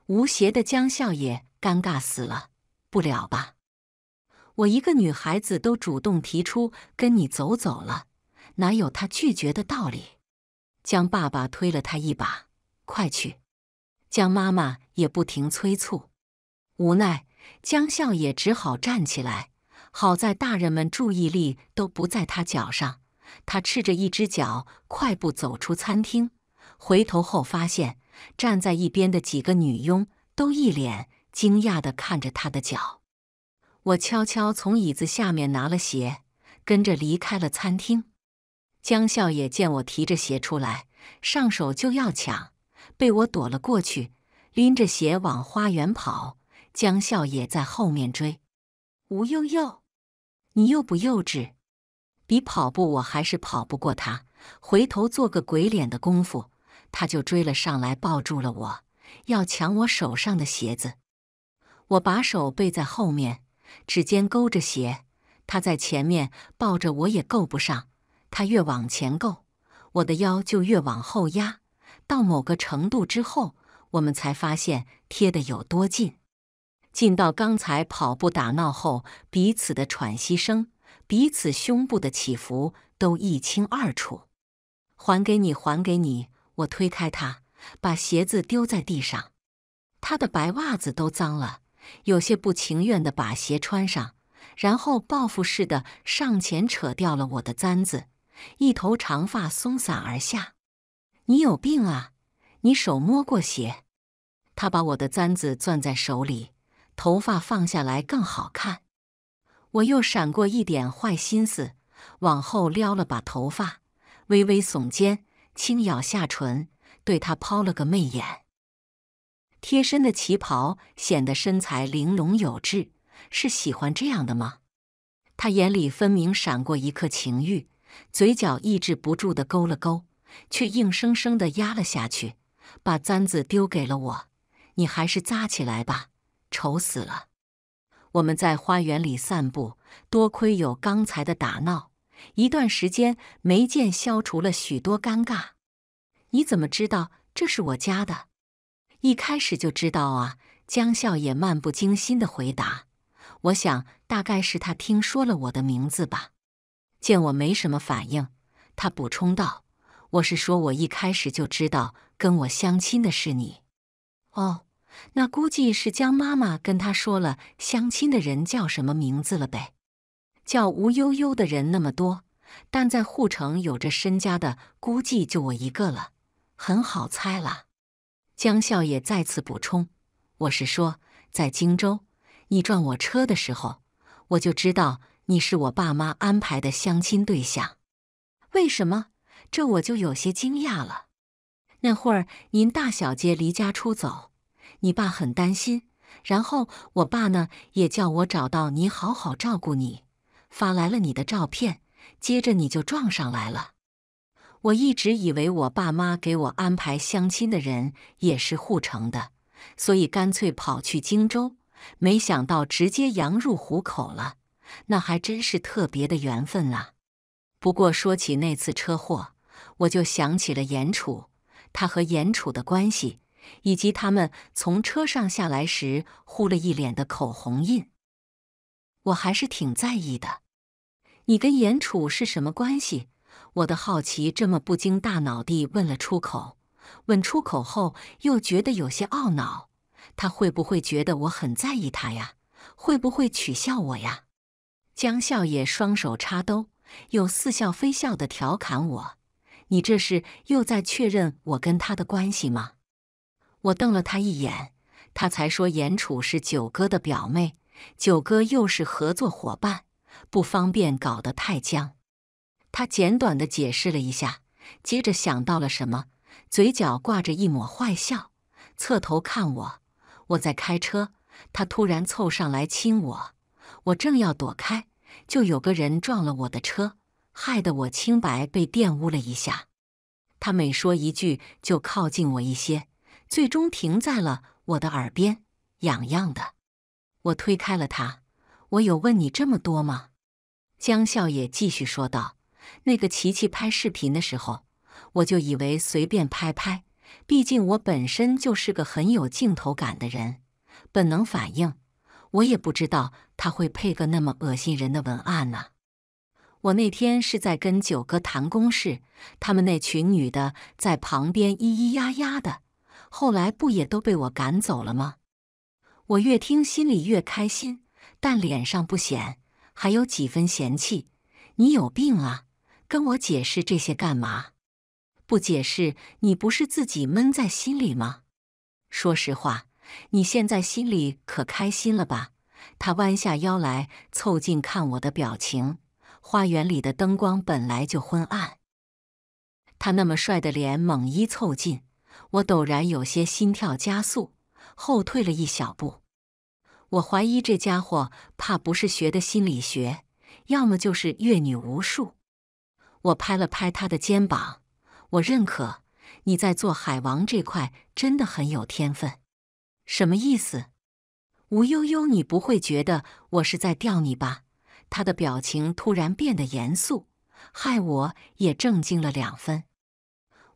无邪的江少爷。尴尬死了，不了吧？我一个女孩子都主动提出跟你走走了，哪有她拒绝的道理？江爸爸推了他一把，快去！江妈妈也不停催促，无奈江笑也只好站起来。好在大人们注意力都不在他脚上，他赤着一只脚快步走出餐厅，回头后发现站在一边的几个女佣都一脸。惊讶地看着他的脚，我悄悄从椅子下面拿了鞋，跟着离开了餐厅。江少爷见我提着鞋出来，上手就要抢，被我躲了过去，拎着鞋往花园跑。江少爷在后面追。吴悠悠，你幼不幼稚？比跑步我还是跑不过他。回头做个鬼脸的功夫，他就追了上来，抱住了我，要抢我手上的鞋子。我把手背在后面，指尖勾着鞋，他在前面抱着我，也够不上。他越往前够，我的腰就越往后压。到某个程度之后，我们才发现贴得有多近，近到刚才跑步打闹后彼此的喘息声、彼此胸部的起伏都一清二楚。还给你，还给你！我推开他，把鞋子丢在地上，他的白袜子都脏了。有些不情愿地把鞋穿上，然后报复似的上前扯掉了我的簪子，一头长发松散而下。你有病啊！你手摸过鞋？他把我的簪子攥在手里，头发放下来更好看。我又闪过一点坏心思，往后撩了把头发，微微耸肩，轻咬下唇，对他抛了个媚眼。贴身的旗袍显得身材玲珑有致，是喜欢这样的吗？他眼里分明闪过一刻情欲，嘴角抑制不住的勾了勾，却硬生生的压了下去，把簪子丢给了我：“你还是扎起来吧，丑死了。”我们在花园里散步，多亏有刚才的打闹，一段时间没见消除了许多尴尬。你怎么知道这是我家的？一开始就知道啊！江笑也漫不经心的回答：“我想大概是他听说了我的名字吧。”见我没什么反应，他补充道：“我是说，我一开始就知道跟我相亲的是你。”哦，那估计是江妈妈跟他说了相亲的人叫什么名字了呗？叫吴悠悠的人那么多，但在护城有着身家的，估计就我一个了，很好猜了。江笑也再次补充：“我是说，在荆州，你撞我车的时候，我就知道你是我爸妈安排的相亲对象。为什么？这我就有些惊讶了。那会儿您大小姐离家出走，你爸很担心，然后我爸呢也叫我找到你，好好照顾你，发来了你的照片。接着你就撞上来了。”我一直以为我爸妈给我安排相亲的人也是护城的，所以干脆跑去荆州，没想到直接羊入虎口了。那还真是特别的缘分啊！不过说起那次车祸，我就想起了颜楚，他和颜楚的关系，以及他们从车上下来时呼了一脸的口红印，我还是挺在意的。你跟颜楚是什么关系？我的好奇这么不经大脑地问了出口，问出口后又觉得有些懊恼。他会不会觉得我很在意他呀？会不会取笑我呀？江少爷双手插兜，又似笑非笑地调侃我：“你这是又在确认我跟他的关系吗？”我瞪了他一眼，他才说：“颜楚是九哥的表妹，九哥又是合作伙伴，不方便搞得太僵。”他简短的解释了一下，接着想到了什么，嘴角挂着一抹坏笑，侧头看我。我在开车，他突然凑上来亲我，我正要躲开，就有个人撞了我的车，害得我清白被玷污了一下。他每说一句，就靠近我一些，最终停在了我的耳边，痒痒的。我推开了他。我有问你这么多吗？江笑也继续说道。那个琪琪拍视频的时候，我就以为随便拍拍，毕竟我本身就是个很有镜头感的人，本能反应，我也不知道他会配个那么恶心人的文案呢。我那天是在跟九哥谈公事，他们那群女的在旁边咿咿呀呀的，后来不也都被我赶走了吗？我越听心里越开心，但脸上不显，还有几分嫌弃。你有病啊！跟我解释这些干嘛？不解释，你不是自己闷在心里吗？说实话，你现在心里可开心了吧？他弯下腰来凑近看我的表情，花园里的灯光本来就昏暗，他那么帅的脸猛一凑近，我陡然有些心跳加速，后退了一小步。我怀疑这家伙怕不是学的心理学，要么就是阅女无数。我拍了拍他的肩膀，我认可你在做海王这块真的很有天分。什么意思？吴悠悠，你不会觉得我是在钓你吧？他的表情突然变得严肃，害我也正经了两分。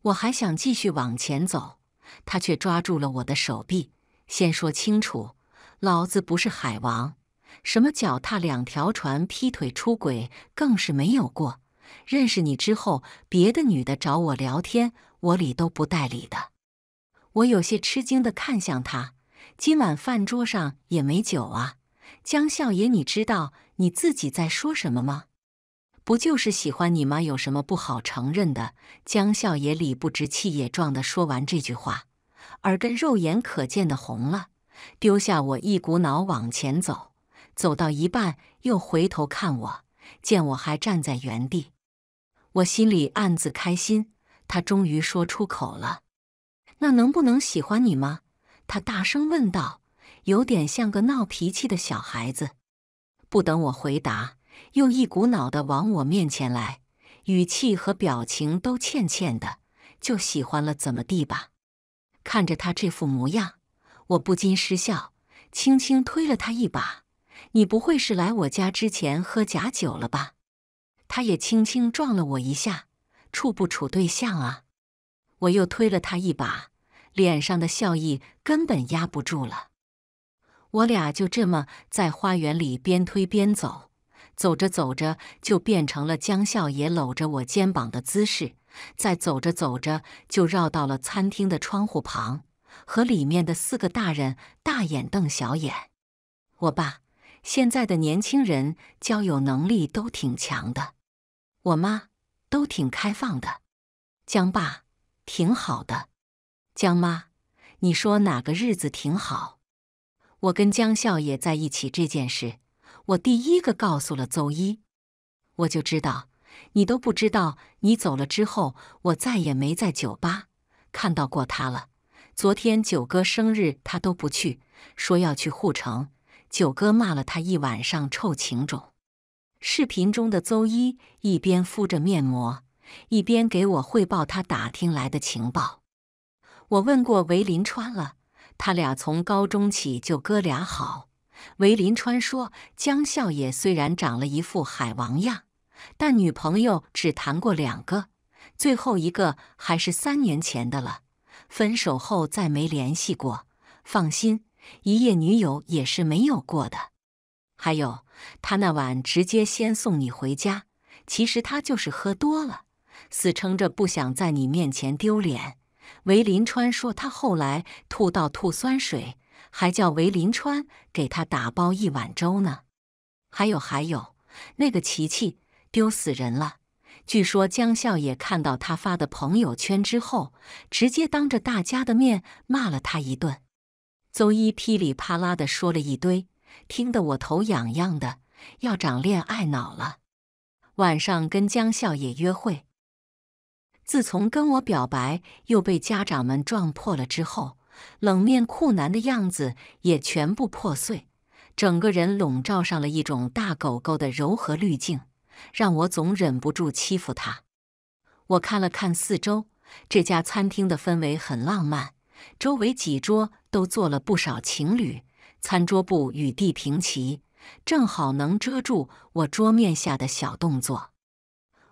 我还想继续往前走，他却抓住了我的手臂，先说清楚，老子不是海王，什么脚踏两条船、劈腿出轨更是没有过。认识你之后，别的女的找我聊天，我理都不带理的。我有些吃惊地看向他。今晚饭桌上也没酒啊，江少爷，你知道你自己在说什么吗？不就是喜欢你吗？有什么不好承认的？江少爷理不直气也壮的，说完这句话，耳根肉眼可见的红了，丢下我一股脑往前走，走到一半又回头看我，见我还站在原地。我心里暗自开心，他终于说出口了。那能不能喜欢你吗？他大声问道，有点像个闹脾气的小孩子。不等我回答，又一股脑的往我面前来，语气和表情都欠欠的，就喜欢了怎么地吧？看着他这副模样，我不禁失笑，轻轻推了他一把。你不会是来我家之前喝假酒了吧？他也轻轻撞了我一下，处不处对象啊？我又推了他一把，脸上的笑意根本压不住了。我俩就这么在花园里边推边走，走着走着就变成了江少爷搂着我肩膀的姿势。再走着走着就绕到了餐厅的窗户旁，和里面的四个大人大眼瞪小眼。我爸现在的年轻人交友能力都挺强的。我妈都挺开放的，江爸挺好的，江妈，你说哪个日子挺好？我跟江少爷在一起这件事，我第一个告诉了邹一，我就知道你都不知道。你走了之后，我再也没在酒吧看到过他了。昨天九哥生日，他都不去，说要去护城。九哥骂了他一晚上臭情种。视频中的邹一一边敷着面膜，一边给我汇报他打听来的情报。我问过韦林川了，他俩从高中起就哥俩好。韦林川说，江少爷虽然长了一副海王样，但女朋友只谈过两个，最后一个还是三年前的了，分手后再没联系过。放心，一夜女友也是没有过的。还有，他那晚直接先送你回家，其实他就是喝多了，死撑着不想在你面前丢脸。韦林川说他后来吐到吐酸水，还叫韦林川给他打包一碗粥呢。还有还有，那个琪琪丢死人了，据说江少爷看到他发的朋友圈之后，直接当着大家的面骂了他一顿。邹一噼里啪啦的说了一堆。听得我头痒痒的，要长恋爱脑了。晚上跟江少爷约会，自从跟我表白又被家长们撞破了之后，冷面酷男的样子也全部破碎，整个人笼罩上了一种大狗狗的柔和滤镜，让我总忍不住欺负他。我看了看四周，这家餐厅的氛围很浪漫，周围几桌都坐了不少情侣。餐桌布与地平齐，正好能遮住我桌面下的小动作。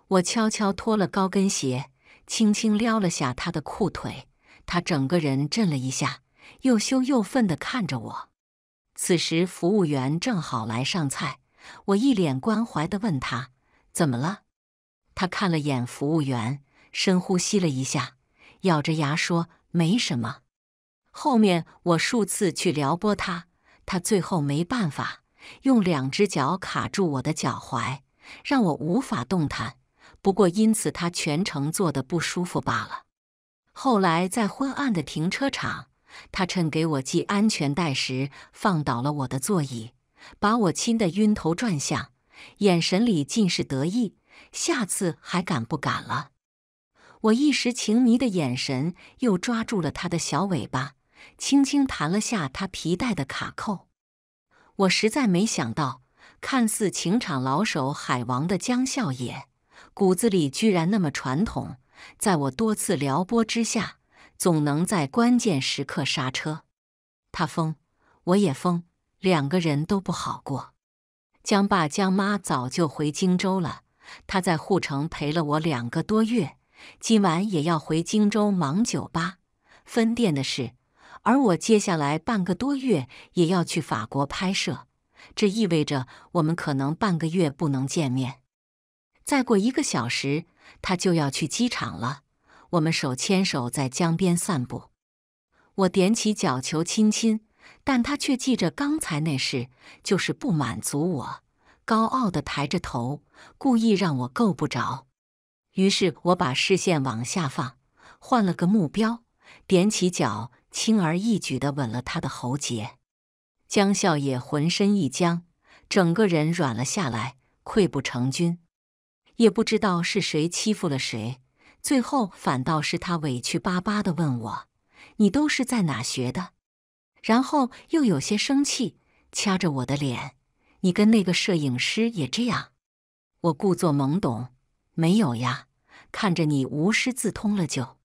我悄悄脱了高跟鞋，轻轻撩了下他的裤腿，他整个人震了一下，又羞又愤地看着我。此时服务员正好来上菜，我一脸关怀地问他怎么了。他看了眼服务员，深呼吸了一下，咬着牙说：“没什么。”后面我数次去撩拨他。他最后没办法，用两只脚卡住我的脚踝，让我无法动弹。不过因此他全程坐的不舒服罢了。后来在昏暗的停车场，他趁给我系安全带时放倒了我的座椅，把我亲得晕头转向，眼神里尽是得意。下次还敢不敢了？我一时情迷的眼神又抓住了他的小尾巴。轻轻弹了下他皮带的卡扣，我实在没想到，看似情场老手海王的江笑也，骨子里居然那么传统。在我多次撩拨之下，总能在关键时刻刹车。他疯，我也疯，两个人都不好过。江爸江妈早就回荆州了，他在护城陪了我两个多月，今晚也要回荆州忙酒吧分店的事。而我接下来半个多月也要去法国拍摄，这意味着我们可能半个月不能见面。再过一个小时，他就要去机场了。我们手牵手在江边散步，我踮起脚求亲亲，但他却记着刚才那事，就是不满足我。高傲的抬着头，故意让我够不着。于是我把视线往下放，换了个目标，踮起脚。轻而易举地吻了他的喉结，江笑也浑身一僵，整个人软了下来，溃不成军。也不知道是谁欺负了谁，最后反倒是他委屈巴巴地问我：“你都是在哪学的？”然后又有些生气，掐着我的脸：“你跟那个摄影师也这样？”我故作懵懂：“没有呀，看着你无师自通了就。”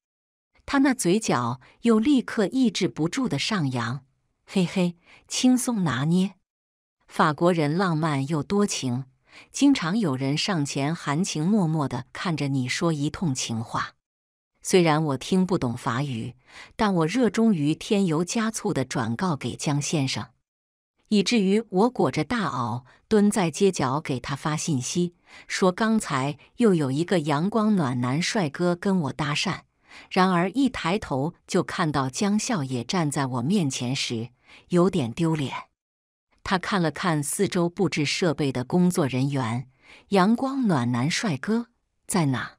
他那嘴角又立刻抑制不住的上扬，嘿嘿，轻松拿捏。法国人浪漫又多情，经常有人上前含情脉脉地看着你说一通情话。虽然我听不懂法语，但我热衷于添油加醋地转告给江先生，以至于我裹着大袄蹲在街角给他发信息，说刚才又有一个阳光暖男帅哥跟我搭讪。然而一抬头就看到江少爷站在我面前时，有点丢脸。他看了看四周布置设备的工作人员，阳光暖男帅哥在哪？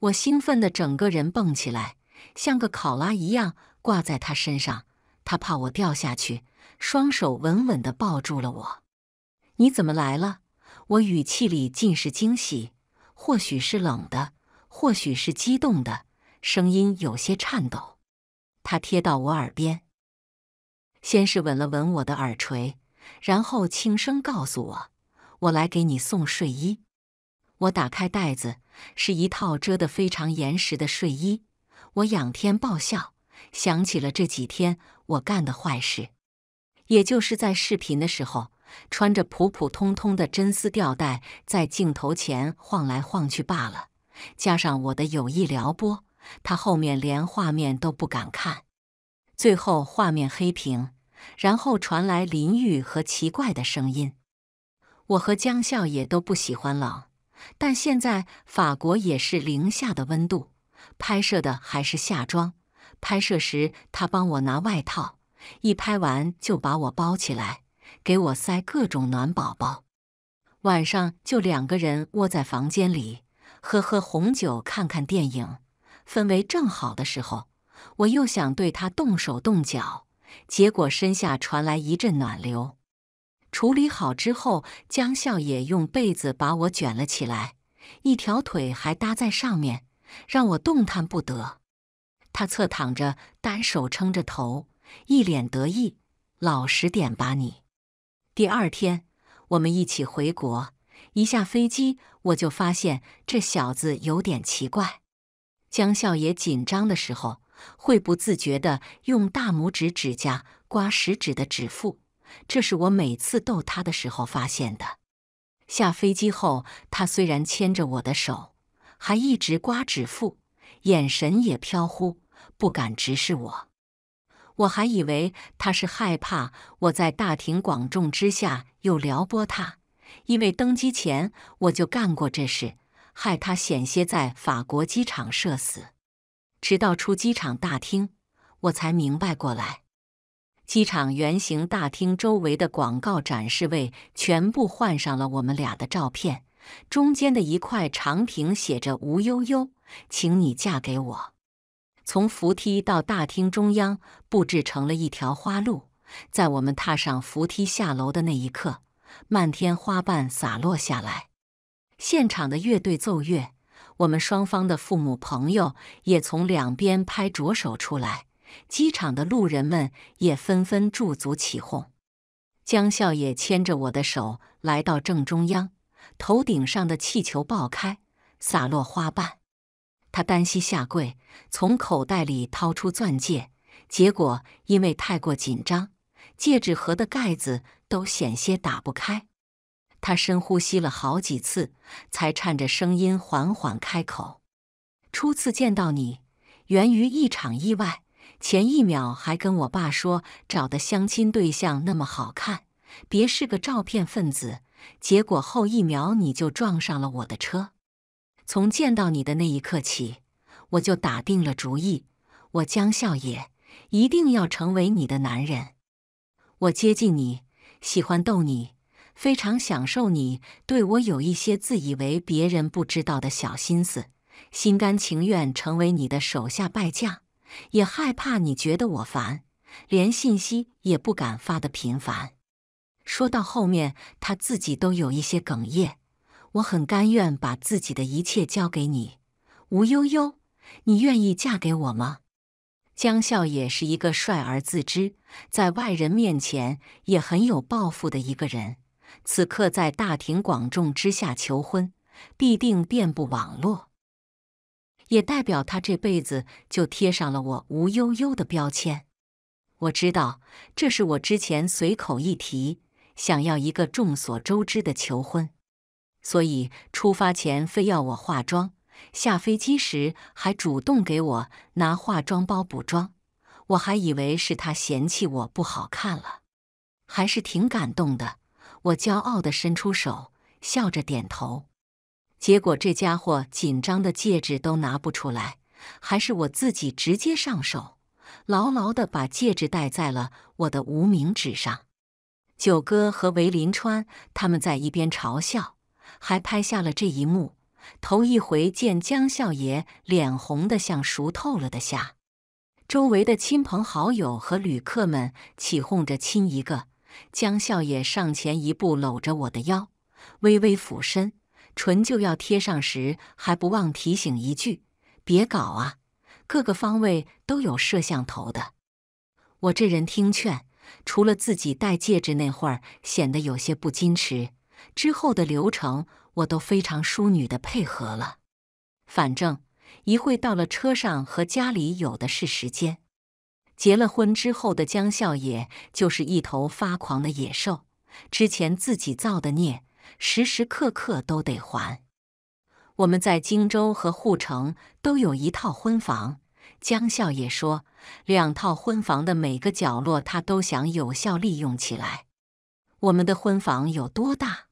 我兴奋的整个人蹦起来，像个考拉一样挂在他身上。他怕我掉下去，双手稳稳的抱住了我。你怎么来了？我语气里尽是惊喜，或许是冷的，或许是激动的。声音有些颤抖，他贴到我耳边，先是吻了吻我的耳垂，然后轻声告诉我：“我来给你送睡衣。”我打开袋子，是一套遮得非常严实的睡衣。我仰天爆笑，想起了这几天我干的坏事，也就是在视频的时候穿着普普通通的真丝吊带在镜头前晃来晃去罢了，加上我的有意撩拨。他后面连画面都不敢看，最后画面黑屏，然后传来淋浴和奇怪的声音。我和江笑也都不喜欢冷，但现在法国也是零下的温度。拍摄的还是夏装，拍摄时他帮我拿外套，一拍完就把我包起来，给我塞各种暖宝宝。晚上就两个人窝在房间里，喝喝红酒，看看电影。氛围正好的时候，我又想对他动手动脚，结果身下传来一阵暖流。处理好之后，江笑也用被子把我卷了起来，一条腿还搭在上面，让我动弹不得。他侧躺着，单手撑着头，一脸得意：“老实点吧你。”第二天，我们一起回国，一下飞机我就发现这小子有点奇怪。江笑也紧张的时候，会不自觉的用大拇指指甲刮食指的指腹，这是我每次逗他的时候发现的。下飞机后，他虽然牵着我的手，还一直刮指腹，眼神也飘忽，不敢直视我。我还以为他是害怕我在大庭广众之下又撩拨他，因为登机前我就干过这事。害他险些在法国机场射死。直到出机场大厅，我才明白过来，机场圆形大厅周围的广告展示位全部换上了我们俩的照片。中间的一块长屏写着“吴悠悠，请你嫁给我”。从扶梯到大厅中央，布置成了一条花路。在我们踏上扶梯下楼的那一刻，漫天花瓣洒落下来。现场的乐队奏乐，我们双方的父母朋友也从两边拍着手出来，机场的路人们也纷纷驻足起哄。江笑也牵着我的手来到正中央，头顶上的气球爆开，洒落花瓣。他单膝下跪，从口袋里掏出钻戒，结果因为太过紧张，戒指盒的盖子都险些打不开。他深呼吸了好几次，才颤着声音缓缓开口：“初次见到你，源于一场意外。前一秒还跟我爸说找的相亲对象那么好看，别是个照片分子。结果后一秒你就撞上了我的车。从见到你的那一刻起，我就打定了主意，我江笑也一定要成为你的男人。我接近你，喜欢逗你。”非常享受你对我有一些自以为别人不知道的小心思，心甘情愿成为你的手下败将，也害怕你觉得我烦，连信息也不敢发的频繁。说到后面，他自己都有一些哽咽。我很甘愿把自己的一切交给你，吴悠悠，你愿意嫁给我吗？江笑也是一个帅而自知，在外人面前也很有抱负的一个人。此刻在大庭广众之下求婚，必定遍布网络，也代表他这辈子就贴上了我吴悠悠的标签。我知道这是我之前随口一提，想要一个众所周知的求婚，所以出发前非要我化妆，下飞机时还主动给我拿化妆包补妆。我还以为是他嫌弃我不好看了，还是挺感动的。我骄傲的伸出手，笑着点头。结果这家伙紧张的戒指都拿不出来，还是我自己直接上手，牢牢的把戒指戴在了我的无名指上。九哥和韦林川他们在一边嘲笑，还拍下了这一幕。头一回见江笑爷脸红的像熟透了的虾。周围的亲朋好友和旅客们起哄着亲一个。江笑也上前一步，搂着我的腰，微微俯身，唇就要贴上时，还不忘提醒一句：“别搞啊，各个方位都有摄像头的。”我这人听劝，除了自己戴戒指那会儿显得有些不矜持，之后的流程我都非常淑女的配合了。反正一会到了车上和家里，有的是时间。结了婚之后的江少爷就是一头发狂的野兽，之前自己造的孽，时时刻刻都得还。我们在荆州和护城都有一套婚房，江少爷说，两套婚房的每个角落他都想有效利用起来。我们的婚房有多大？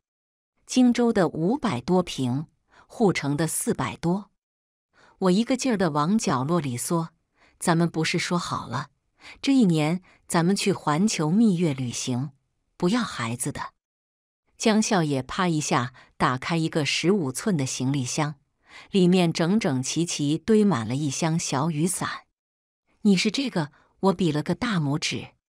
荆州的五百多平，护城的四百多。我一个劲儿的往角落里缩。咱们不是说好了，这一年咱们去环球蜜月旅行，不要孩子的。江少爷啪一下打开一个十五寸的行李箱，里面整整齐齐堆满了一箱小雨伞。你是这个，我比了个大拇指。